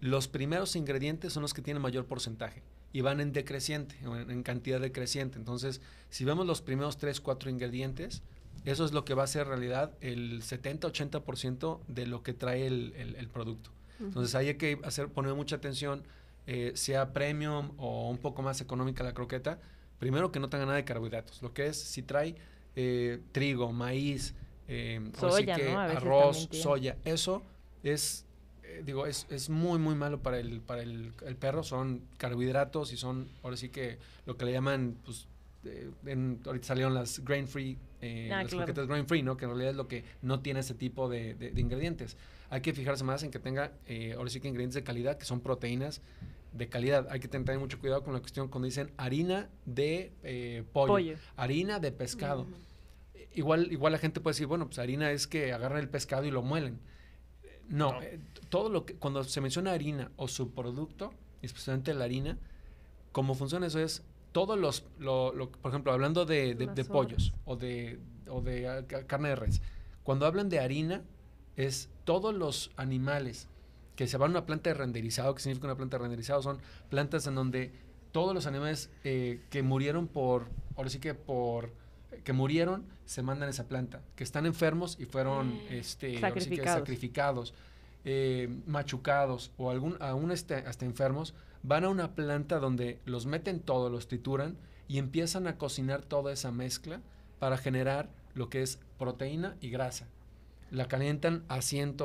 los primeros ingredientes son los que tienen mayor porcentaje y van en decreciente, en, en cantidad decreciente. Entonces, si vemos los primeros 3, 4 ingredientes, eso es lo que va a ser realidad el 70-80% de lo que trae el, producto. Entonces ahí hay que hacer, poner mucha atención, eh, sea premium o un poco más económica la croqueta, primero que no tenga nada de carbohidratos. Lo que es, si trae eh, trigo, maíz, eh, arroz, soya, eso es, digo, es, es, muy, muy malo para el, para el, el perro. Son carbohidratos y son, ahora sí que lo que le llaman, pues, eh, en, ahorita salieron las grain free, eh, ah, las grain free, ¿no? Que en realidad es lo que no tiene ese tipo de, ingredientes. Hay que fijarse más en que tenga, eh, ahora sí que ingredientes de calidad, que son proteínas de calidad. Hay que tener mucho cuidado con la cuestión cuando dicen harina de pollo, harina de pescado. Igual, igual la gente puede decir, bueno, pues harina es que agarran el pescado y lo muelen. No, no. todo lo que, cuando se menciona harina o su producto, especialmente la harina, como funciona eso es todos los, por ejemplo, hablando de, pollos o de, o de ah, carne de res, cuando hablan de harina, es todos los animales que se van a una planta de renderizado, que significa una planta de renderizado, son plantas en donde todos los animales eh, que murieron por, ahora sí que por, que murieron, se mandan a esa planta, que están enfermos y fueron mm. este, sacrificados, eh, machucados o algún, aún este, hasta enfermos, van a una planta donde los meten todo, los trituran y empiezan a cocinar toda esa mezcla para generar lo que es proteína y grasa. La calientan a 100,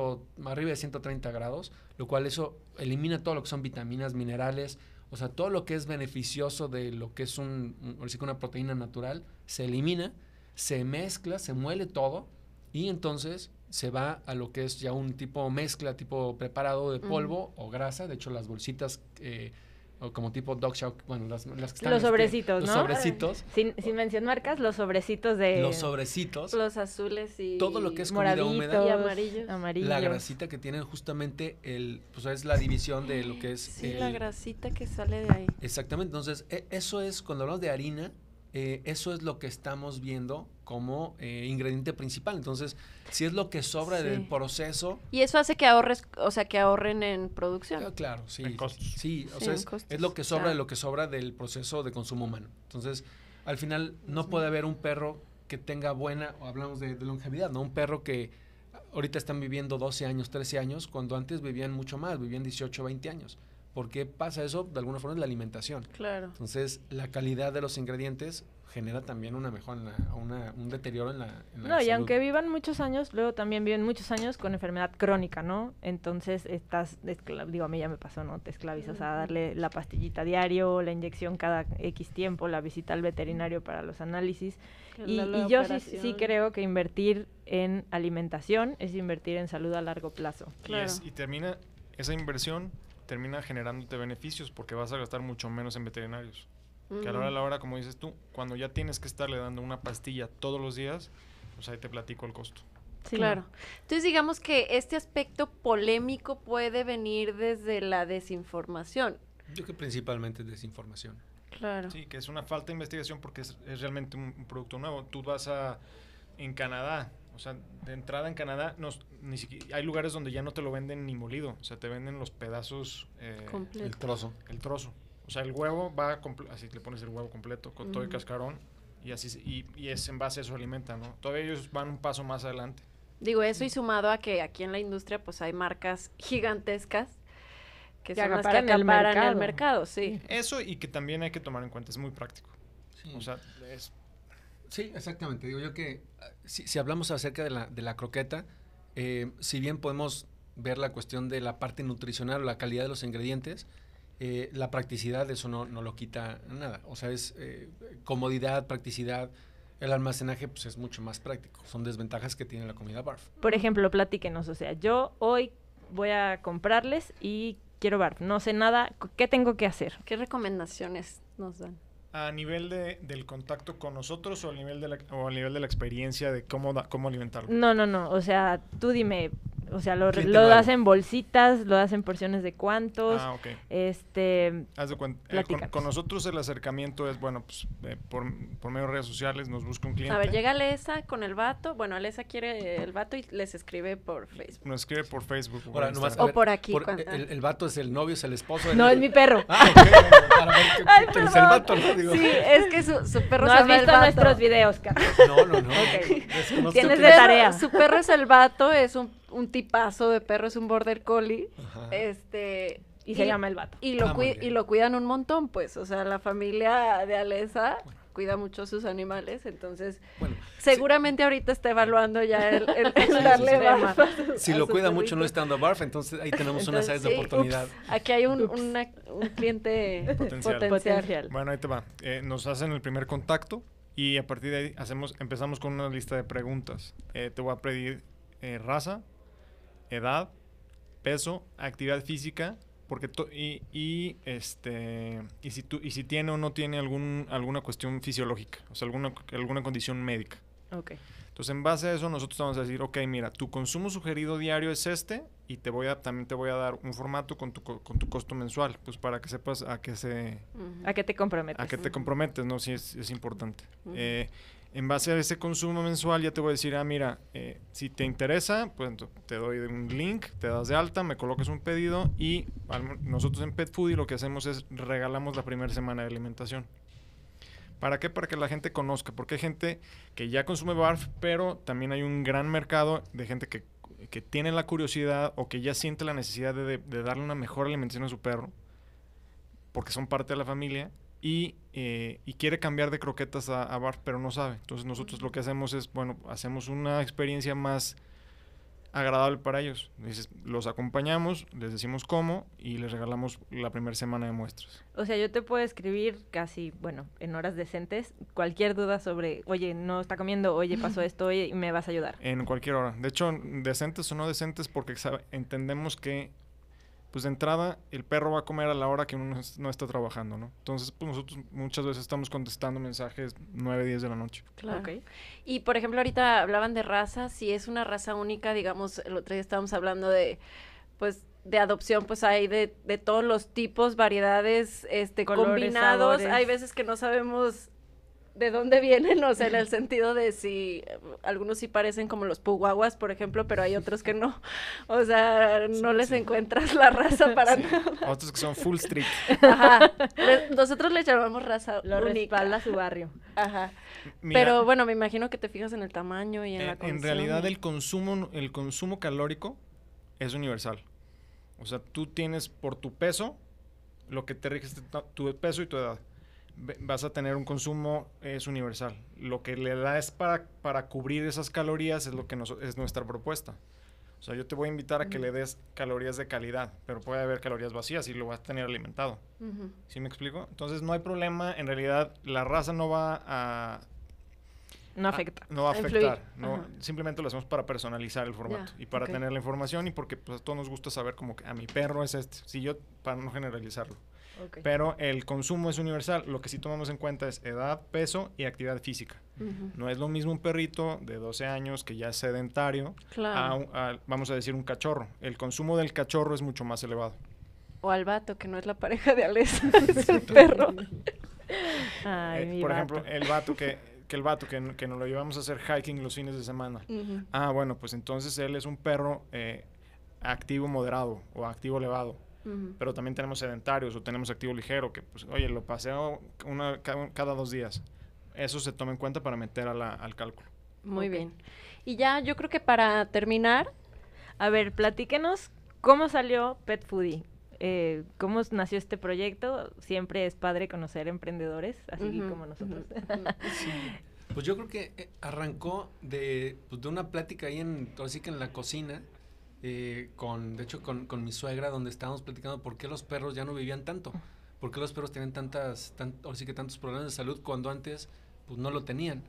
arriba de 130 grados, lo cual eso elimina todo lo que son vitaminas, minerales, o sea, todo lo que es beneficioso de lo que es un, una proteína natural, se elimina, se mezcla, se muele todo y entonces se va a lo que es ya un tipo mezcla, tipo preparado de polvo o grasa. De hecho, las bolsitas eh, o como tipo dog show, bueno, las, que están... Los este, sobrecitos, ¿no? Los sobrecitos. Sin, sin marcas, los sobrecitos de... Los sobrecitos. Los azules y... Todo lo que es comida húmeda. Y amarillos. La grasita que tienen justamente el... Pues es la división de lo que es... Sí, la grasita que sale de ahí. Exactamente. Entonces, e, eso es, cuando hablamos de harina, eh, eso es lo que estamos viendo como eh, ingrediente principal. Entonces, si es lo que sobra del proceso. Y eso hace que ahorres, o sea, que ahorren en producción. Ah, claro, sí. Sí, es, lo que sobra de lo que sobra del proceso de consumo humano. Entonces, al final no puede haber un perro que tenga buena, o hablamos de, de longevidad, ¿no? Un perro que ahorita están viviendo 12 años, 13 años, cuando antes vivían mucho más, vivían 18, 20 años porque pasa eso de alguna forma en la alimentación. Claro. Entonces, la calidad de los ingredientes genera también una mejora, un deterioro en la, No, y aunque vivan muchos años, luego también viven muchos años con enfermedad crónica, ¿no? Entonces, estás, digo, a mí ya me pasó, ¿no? Te esclavizas a darle la pastillita diario, la inyección cada X tiempo, la visita al veterinario para los análisis. Y, yo sí, sí, creo que invertir en alimentación es invertir en salud a largo plazo. y termina esa inversión termina generándote beneficios porque vas a gastar mucho menos en veterinarios. Que a la hora como dices tú, cuando ya tienes que estarle dando una pastilla todos los días, pues ahí te platico el costo. Claro. Entonces digamos que este aspecto polémico puede venir desde la desinformación. Yo creo que principalmente desinformación. Claro. Sí, que es una falta de investigación porque es, realmente un producto nuevo. Tú vas a, en Canadá, o sea, de entrada en Canadá nos, ni siquiera, hay lugares donde ya no te lo venden ni molido. O sea, te venden los pedazos. Eh, el trozo. El trozo. O sea, el huevo va, así le pones el huevo completo, con todo el cascarón. Y, así, y, y es en base a eso alimenta, ¿no? Todavía ellos van un paso más adelante. Digo, eso y sumado a que aquí en la industria pues hay marcas gigantescas que, se son las que acaparan el mercado. sí. Eso y que también hay que tomar en cuenta, es muy práctico. O sea, es Sí, exactamente. Digo yo que ah, si, hablamos acerca de la, croqueta, eh, si bien podemos ver la cuestión de la parte nutricional o la calidad de los ingredientes, eh, la practicidad eso no, lo quita nada. O sea, es eh, comodidad, practicidad. El almacenaje pues, es mucho más práctico. Son desventajas que tiene la comida barf. Por ejemplo, platíquenos. O sea, yo hoy voy a comprarles y quiero barf. No sé nada. ¿Qué tengo que hacer? ¿Qué recomendaciones nos dan? a nivel de, del contacto con nosotros o a nivel de la, o a nivel de la experiencia de cómo, cómo alimentarlo? No, no, no. O sea, tú dime, o sea, lo, lo bolsitas, lo hacen en porciones de cuantos. Ah, ok. Este, eh, con, nosotros el acercamiento es, bueno, pues eh, por, por, medio de redes sociales nos busca un cliente. A ver, llega Alesa con el vato. Bueno, Alesa quiere el vato y les escribe por Facebook. Nos escribe por Facebook. o por aquí. el, vato es el novio, es el esposo. No, es mi perro. Ah, ok. es el vato, ¿no? Digo. Sí, es que su, su perro no has visto el vato. nuestros videos, Carlos. No, no, no. Tienes de tarea. Su perro es el vato, es un un tipazo de perro, es un border collie. Este. Y, se llama el vato. Y lo, ah, y lo cuidan un montón, pues. O sea, la familia de Alesa cuida mucho sus animales. Entonces, seguramente ahorita está evaluando ya el, el, darle Si lo cuida mucho no está dando barf, entonces ahí tenemos una serie de oportunidad. aquí hay un, cliente potencial. Bueno, ahí te va. Eh, nos hacen el primer contacto y a partir de ahí hacemos, empezamos con una lista de preguntas. Eh, te voy a pedir eh, raza, edad, peso, actividad física, porque y, y, este y si tú, y si tiene o no tiene algún alguna cuestión fisiológica, o sea, alguna alguna condición médica. Okay. Entonces, en base a eso nosotros vamos a decir, ok, mira, tu consumo sugerido diario es este y te voy a también te voy a dar un formato con tu, con tu costo mensual, pues para que sepas a qué se a qué te comprometes. A qué te comprometes, no, sí es, es importante en base a ese consumo mensual ya te voy a decir, ah, mira, eh, si te interesa, pues te doy un link, te das de alta, me colocas un pedido y nosotros en Pet lo que hacemos es regalamos la primera semana de alimentación. ¿Para qué? Para que la gente conozca, porque hay gente que ya consume barf, pero también hay un gran mercado de gente que, tiene la curiosidad o que ya siente la necesidad de darle una mejor alimentación a su perro, porque son parte de la familia eh, y, quiere cambiar de croquetas a, a, bar, pero no sabe. Entonces nosotros lo que hacemos es, bueno, hacemos una experiencia más agradable para ellos. los acompañamos, les decimos cómo y les regalamos la primera semana de muestras. O sea, yo te puedo escribir casi, bueno, en horas decentes, cualquier duda sobre, oye, no está comiendo, oye, pasó esto, oye, me vas a ayudar. En cualquier hora. De hecho, decentes o no decentes, porque entendemos que pues de entrada el perro va a comer a la hora que uno no está trabajando, ¿no? Entonces, pues nosotros muchas veces estamos contestando mensajes 9, 10 de la noche. Claro. Y por ejemplo, ahorita hablaban de raza, si es una raza única, digamos, el otro día estábamos hablando de, pues, de adopción, pues hay de, de todos los tipos, variedades, este, Colores, combinados. Hay veces que no sabemos de dónde vienen, o sea, en el sentido de si algunos sí parecen como los puguaguas, por ejemplo, pero hay otros que no. O sea, no les encuentras la raza para Otros que son full street. Ajá. Le, nosotros les llamamos raza Lo su barrio. Ajá. pero bueno, me imagino que te fijas en el tamaño y en, la En realidad el consumo el consumo calórico es universal. O sea, tú tienes por tu peso lo que te rige tu peso y tu edad vas a tener un consumo es universal. Lo que le das para, para cubrir esas calorías es lo que es nuestra propuesta. O sea, yo te voy a invitar a que le des calorías de calidad, pero puede haber calorías vacías y lo vas a tener alimentado. ¿Sí me explico? Entonces no hay problema, en realidad la raza no va a... No afecta. no va a afectar. No, simplemente lo hacemos para personalizar el formato y para tener la información y porque pues, a todos nos gusta saber como que a ah, mi perro es este, si yo, para no generalizarlo. Pero el consumo es universal. Lo que sí tomamos en cuenta es edad, peso y actividad física. No es lo mismo un perrito de 12 años que ya es sedentario a, vamos a decir, un cachorro. El consumo del cachorro es mucho más elevado. O al vato, que no es la pareja de Alex, es el perro. Eh, por ejemplo, el vato que que el vato que, que nos lo llevamos a hacer hiking los fines de semana. Ah, bueno, pues entonces él es un perro eh, activo moderado o activo elevado. Pero también tenemos sedentarios o tenemos activo ligero, que pues, oye, lo paseo cada, dos días. Eso se toma en cuenta para meter al cálculo. Muy bien. Y ya yo creo que para terminar, a ver, platíquenos cómo salió Pet Foodie. Eh, cómo nació este proyecto. Siempre es padre conocer emprendedores, así como nosotros. Pues yo creo que eh, arrancó pues, de, una plática ahí en, así que en la cocina, eh, con, de hecho, con, mi suegra, donde estábamos platicando por qué los perros ya no vivían tanto. ¿Por qué los perros tienen tantas, sí que tantos problemas de salud cuando antes pues, no lo tenían?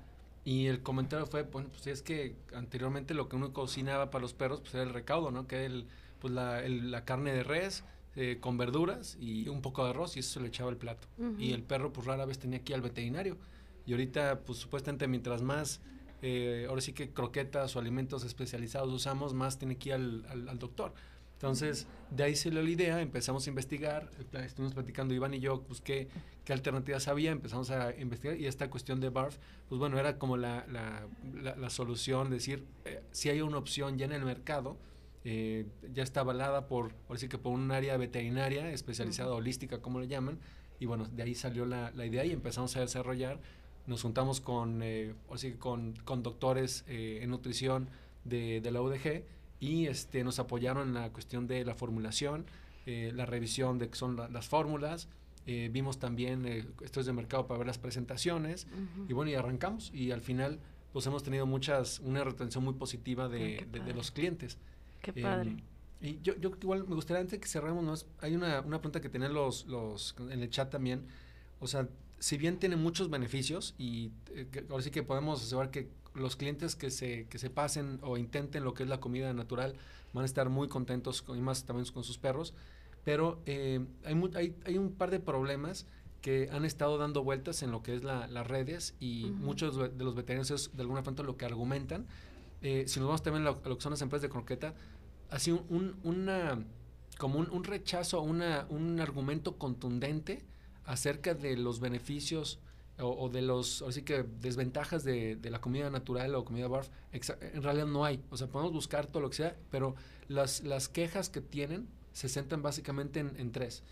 Y el comentario fue, bueno, pues es que anteriormente lo que uno cocinaba para los perros pues, era el recaudo, ¿no? Que el, pues la, carne de res eh, con verduras y un poco de arroz y eso se le echaba al plato. Y el perro pues rara vez tenía aquí al veterinario. Y ahorita pues supuestamente mientras más eh, ahora sí que croquetas o alimentos especializados usamos, más tiene que ir al, al, doctor. Entonces, de ahí salió la idea, empezamos a investigar, eh, estuvimos platicando Iván y yo, busqué pues, qué, alternativas había, empezamos a investigar y esta cuestión de BARF, pues bueno, era como la, la, la, solución, decir, eh, si hay una opción ya en el mercado, ya está avalada por, ahora sí que por un área veterinaria especializada, holística, como le llaman, y bueno, de ahí salió la, la idea y empezamos a desarrollar nos juntamos con, eh, con, con, doctores eh, en nutrición de, de, la UDG y este, nos apoyaron en la cuestión de la formulación, eh, la revisión de que son las fórmulas. vimos también esto es de mercado para ver las presentaciones y bueno, y arrancamos y al final pues hemos tenido muchas, una retención muy positiva de, de, los clientes. Qué em, padre. y yo, yo igual me gustaría antes que cerremos, hay una, una pregunta que tenían los, los en el chat también, o sea, si bien tiene muchos beneficios, y eh, ahora sí que podemos asegurar que los clientes que se, que se pasen o intenten lo que es la comida natural van a estar muy contentos, y más también con sus perros, pero eh, hay, hay, hay, un par de problemas que han estado dando vueltas en lo que es las redes y muchos de los veterinarios de alguna forma lo que argumentan. Eh, si nos vamos también a lo, que son las empresas de croqueta, ha sido un una, como un, un rechazo a una, un argumento contundente acerca de los beneficios o, de los, ahora sí que desventajas de, la comida natural o comida barf, en realidad no hay. O sea, podemos buscar todo lo que sea, pero las, las quejas que tienen se centran básicamente en, tres,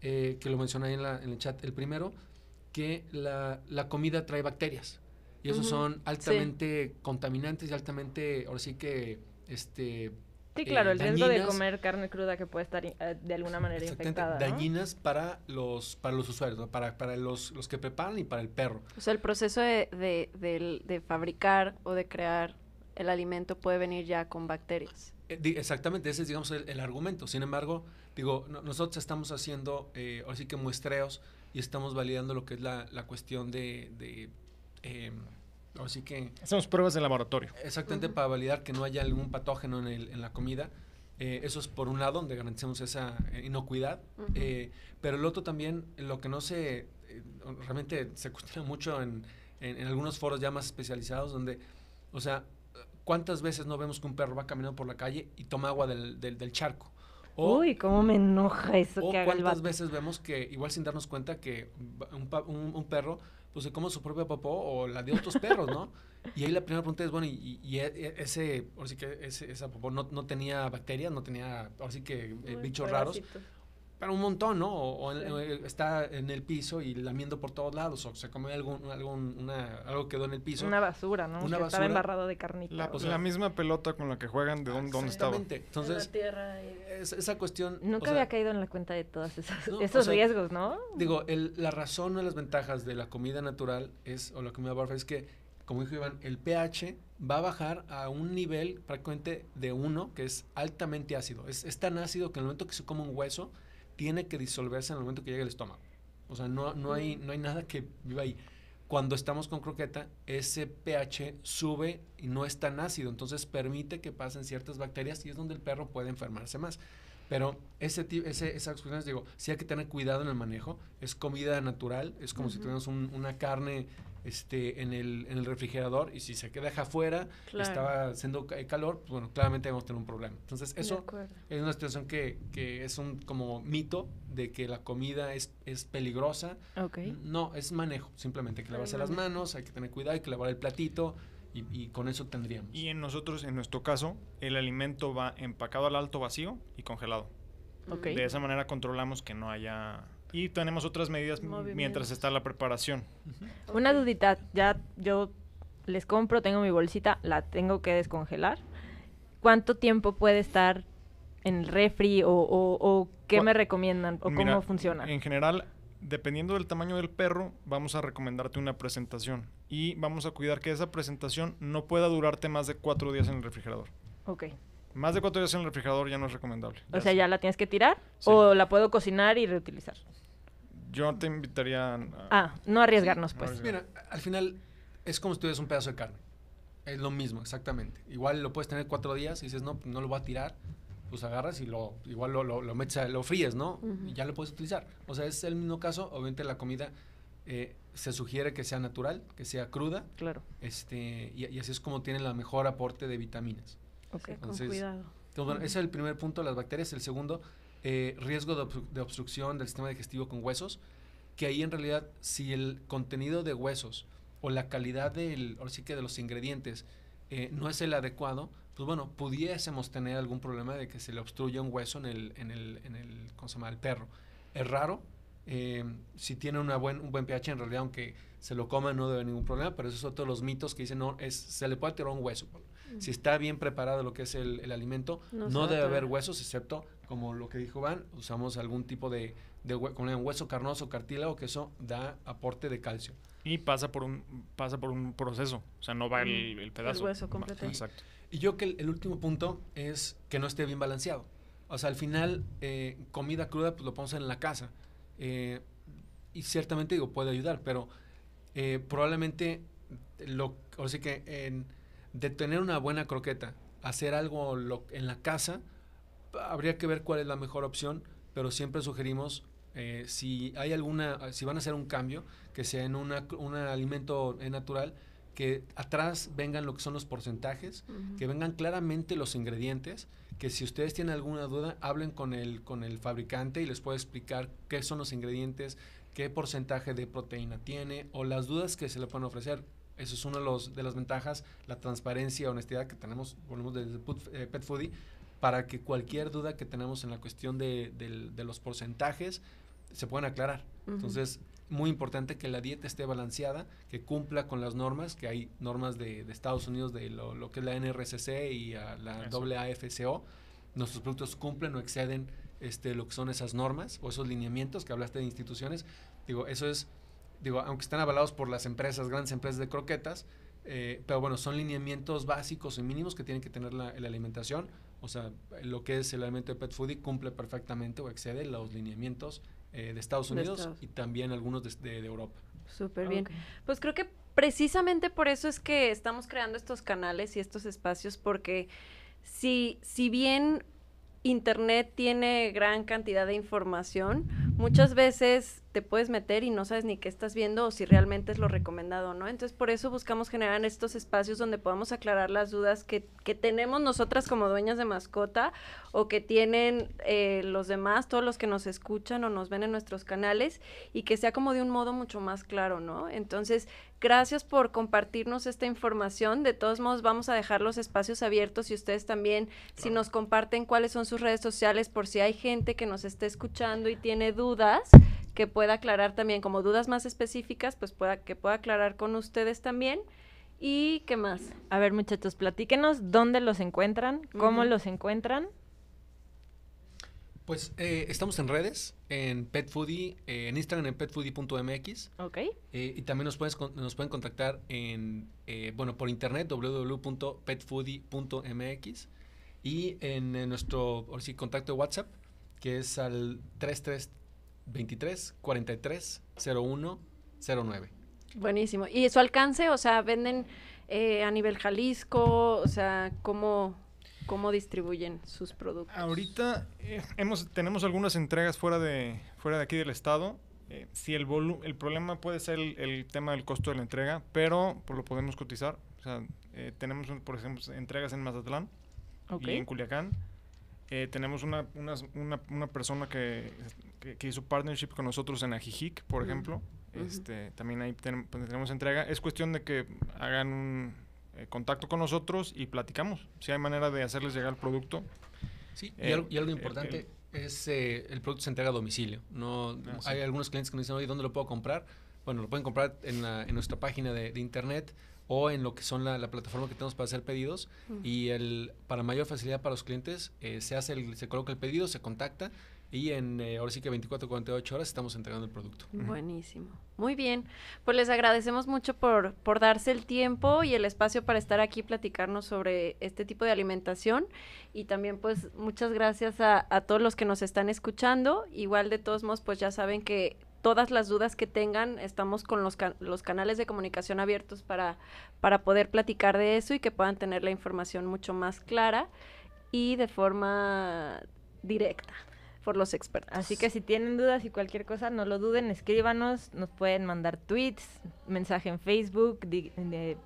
eh, que lo mencioné ahí en, el chat. El primero, que la, comida trae bacterias. Y esos son altamente contaminantes y altamente, ahora sí que, este, Sí, eh, claro, el riesgo de comer carne cruda que puede estar eh, de alguna manera infectada. Dañinas para los para los usuarios, para, para los, los, que preparan y para el perro. O sea, el proceso de, fabricar o de crear el alimento puede venir ya con bacterias. Eh, exactamente, ese es, digamos, el, argumento. Sin embargo, digo, nosotros estamos haciendo, eh, ahora sí que muestreos y estamos validando lo que es la, cuestión de, de em, Así que... Hacemos pruebas en laboratorio. Exactamente, para validar que no haya algún patógeno en, la comida. Eh, eso es por un lado, donde garanticemos esa eh, inocuidad. Eh, pero el otro también, lo que no se... realmente se cuestiona mucho en, algunos foros ya más especializados, donde, o sea, ¿cuántas veces no vemos que un perro va caminando por la calle y toma agua del, charco? Uy, cómo me enoja eso. que cuántas veces vemos que, igual sin darnos cuenta, que un perro pues se come su propia popó o la de otros perros, ¿no? y ahí la primera pregunta es, bueno, y, e, e, ese, ahora sí que ese, esa popó no, tenía bacterias, no tenía, ahora sí que eh, bichos raros pero un montón, ¿no? O, eh, está en el piso y lamiendo por todos lados, o se come algún, algún algo que quedó en el piso. Una basura, ¿no? Una Estaba embarrado de carnita. La, la misma pelota con la que juegan de dónde, estaba. Entonces, esa cuestión... Nunca había caído en la cuenta de todos esos, riesgos, ¿no? Digo, la razón, o de las ventajas de la comida natural es, o la comida barfa es que, como dijo Iván, el pH va a bajar a un nivel prácticamente de uno, que es altamente ácido. Es, es tan ácido que en el momento que se come un hueso tiene que disolverse en el momento que llegue el estómago. O sea, no, no, hay, no hay nada que viva ahí. Cuando estamos con croqueta, ese pH sube y no es tan ácido, entonces permite que pasen ciertas bacterias y es donde el perro puede enfermarse más. Pero ese, ese, esas cuestiones, digo, sí hay que tener cuidado en el manejo. Es comida natural, es como si tuviéramos una carne este, en, el, refrigerador y si se queda afuera, estaba haciendo eh, calor, pues, bueno, claramente vamos a tener un problema. Entonces, eso es una situación que, que, es un como mito de que la comida es, es peligrosa. No, es manejo, simplemente hay que lavarse las manos, hay que tener cuidado, hay que lavar el platito. Y, con eso tendríamos. Y en nosotros, en nuestro caso, el alimento va empacado al alto vacío y congelado. De esa manera controlamos que no haya y tenemos otras medidas mientras está la preparación. Una dudita, ya yo les compro, tengo mi bolsita, la tengo que descongelar. ¿Cuánto tiempo puede estar en el refri o, qué me recomiendan o cómo funciona? En general, dependiendo del tamaño del perro, vamos a recomendarte una presentación y vamos a cuidar que esa presentación no pueda durarte más de cuatro días en el refrigerador. Ok. Más de cuatro días en el refrigerador ya no es recomendable. O sea, ¿ya la tienes que tirar? ¿O la puedo cocinar y reutilizar? Yo te invitaría a... Ah, no arriesgarnos, pues. Mira, al final es como si tuvieras un pedazo de carne. Es lo mismo, exactamente. Igual lo puedes tener cuatro días y dices, no, no lo voy a tirar. Pues agarras y lo, igual lo, lo, lo lo fríes, ¿no? Y ya lo puedes utilizar. O sea, es el mismo caso. Obviamente la comida eh, se sugiere que sea natural, que sea cruda. Claro. Este, y, así es como tiene la mejor aporte de vitaminas. Ok, Entonces, con cuidado. Entonces, ese es el primer punto, las bacterias. El segundo, eh, riesgo de, obstrucción del sistema digestivo con huesos, que ahí en realidad si el contenido de huesos o la calidad del, sí que de los ingredientes eh, no es el adecuado, pues bueno, pudiésemos tener algún problema de que se le obstruya un hueso en el, en el, en el, perro. Es raro, eh, si tiene una buen, un buen pH en realidad, aunque se lo coma, no debe ningún problema, pero eso es otro de los mitos que dicen, no, es, se le puede tirar un hueso. Mm. Si está bien preparado lo que es el, alimento, no, debe haber huesos, excepto, como lo que dijo Van, usamos algún tipo de, con un hueso carnoso, cartílago, que eso da aporte de calcio. Y pasa por un, pasa por un proceso, o sea, no va el, mm, pedazo. El hueso completo. Exacto. Y yo que el, último punto es que no esté bien balanceado. O sea, al final, eh, comida cruda, pues lo ponemos en la casa. Eh, y ciertamente, digo, puede ayudar, pero eh, probablemente, lo, o sea que en, de tener una buena croqueta, hacer algo lo, en la casa, habría que ver cuál es la mejor opción, pero siempre sugerimos eh, si hay alguna, si van a hacer un cambio, que sea en una, un alimento natural, que atrás vengan lo que son los porcentajes, que vengan claramente los ingredientes, que si ustedes tienen alguna duda, hablen con el, con el fabricante y les puedo explicar qué son los ingredientes, qué porcentaje de proteína tiene o las dudas que se le pueden ofrecer. Eso es una de, los, de las ventajas, la transparencia, honestidad que tenemos, volvemos desde eh, Pet Foodie, para que cualquier duda que tenemos en la cuestión de, los porcentajes se puedan aclarar. Entonces, muy importante que la dieta esté balanceada, que cumpla con las normas, que hay normas de, Estados Unidos de lo, que es la NRCC y la Eso. Nuestros productos cumplen o exceden este, lo que son esas normas o esos lineamientos que hablaste de instituciones. Digo, eso es, digo, aunque están avalados por las empresas, grandes empresas de croquetas, eh, pero bueno, son lineamientos básicos y mínimos que tienen que tener la, alimentación. O sea, lo que es el alimento de pet foodie cumple perfectamente o excede los lineamientos eh, de Estados Unidos y también algunos de, Europa. Súper ah, bien. Pues creo que precisamente por eso es que estamos creando estos canales y estos espacios, porque si, si bien Internet tiene gran cantidad de información. Muchas veces te puedes meter y no sabes ni qué estás viendo o si realmente es lo recomendado, ¿no? Entonces, por eso buscamos generar estos espacios donde podamos aclarar las dudas que, tenemos nosotras como dueñas de mascota o que tienen eh, los demás, todos los que nos escuchan o nos ven en nuestros canales y que sea como de un modo mucho más claro, ¿no? Entonces, gracias por compartirnos esta información. De todos modos, vamos a dejar los espacios abiertos y ustedes también, si nos comparten cuáles son sus redes sociales, por si hay gente que nos está escuchando y tiene dudas que pueda aclarar también, como dudas más específicas, pues pueda, que pueda aclarar con ustedes también. ¿Y qué más? A ver, muchachos, platíquenos dónde los encuentran, cómo los encuentran. Pues eh, estamos en redes, en PetFoodie, eh, en Instagram en petfoodie.mx. Ok. Eh, y también nos, puedes, nos pueden contactar en, bueno, por internet, www.petfoodie.mx. Y en, nuestro, nuestro sí, contacto de WhatsApp, que es al 333 23 43 01 09. Buenísimo. ¿Y su alcance? O sea, venden eh, a nivel Jalisco, o sea, ¿cómo, cómo distribuyen sus productos? Ahorita eh, hemos, tenemos algunas entregas fuera de, fuera de aquí del estado. Eh, si el, el problema puede ser el, tema del costo de la entrega, pero pues, lo podemos cotizar. O sea, tenemos, por ejemplo, entregas en Mazatlán y en Culiacán. tenemos una, una, una persona que que, hizo partnership con nosotros en Ajijic, por ejemplo. este, también ahí pues, tenemos entrega. Es cuestión de que hagan un eh, contacto con nosotros y platicamos. Si hay manera de hacerles llegar el producto. Sí, y, eh, algo, eh, importante es el producto se entrega a domicilio. No, ah, hay algunos clientes que nos dicen, ¿dónde lo puedo comprar? Bueno, lo pueden comprar en, nuestra página de, internet o en lo que son la, plataforma que tenemos para hacer pedidos y el, para mayor facilidad para los clientes se hace el, se coloca el pedido se contacta y en, eh, ahora sí que 24, 48 horas estamos entregando el producto. Buenísimo. Muy bien. Pues les agradecemos mucho por, darse el tiempo y el espacio para estar aquí platicarnos sobre este tipo de alimentación. Y también pues muchas gracias a, todos los que nos están escuchando. Igual de todos modos pues ya saben que todas las dudas que tengan, estamos con los, los canales de comunicación abiertos para, para poder platicar de eso y que puedan tener la información mucho más clara y de forma directa por los expertos. Así que si tienen dudas y cualquier cosa, no lo duden, escríbanos, nos pueden mandar tweets, mensaje en Facebook,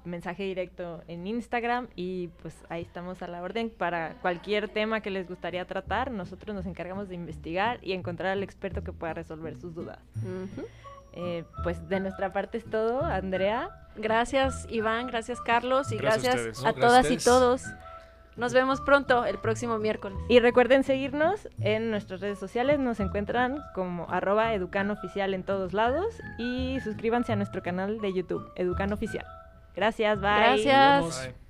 mensaje directo en Instagram y pues ahí estamos a la orden para cualquier tema que les gustaría tratar. Nosotros nos encargamos de investigar y encontrar al experto que pueda resolver sus dudas. Eh, pues de nuestra parte es todo, Andrea. Gracias Iván, gracias Carlos y gracias, a, todas y todos nos vemos pronto el próximo miércoles. Y recuerden seguirnos en nuestras redes sociales. Nos encuentran como arroba educanoficial en todos lados. Y suscríbanse a nuestro canal de YouTube, Educan Oficial. Gracias, bye. Gracias.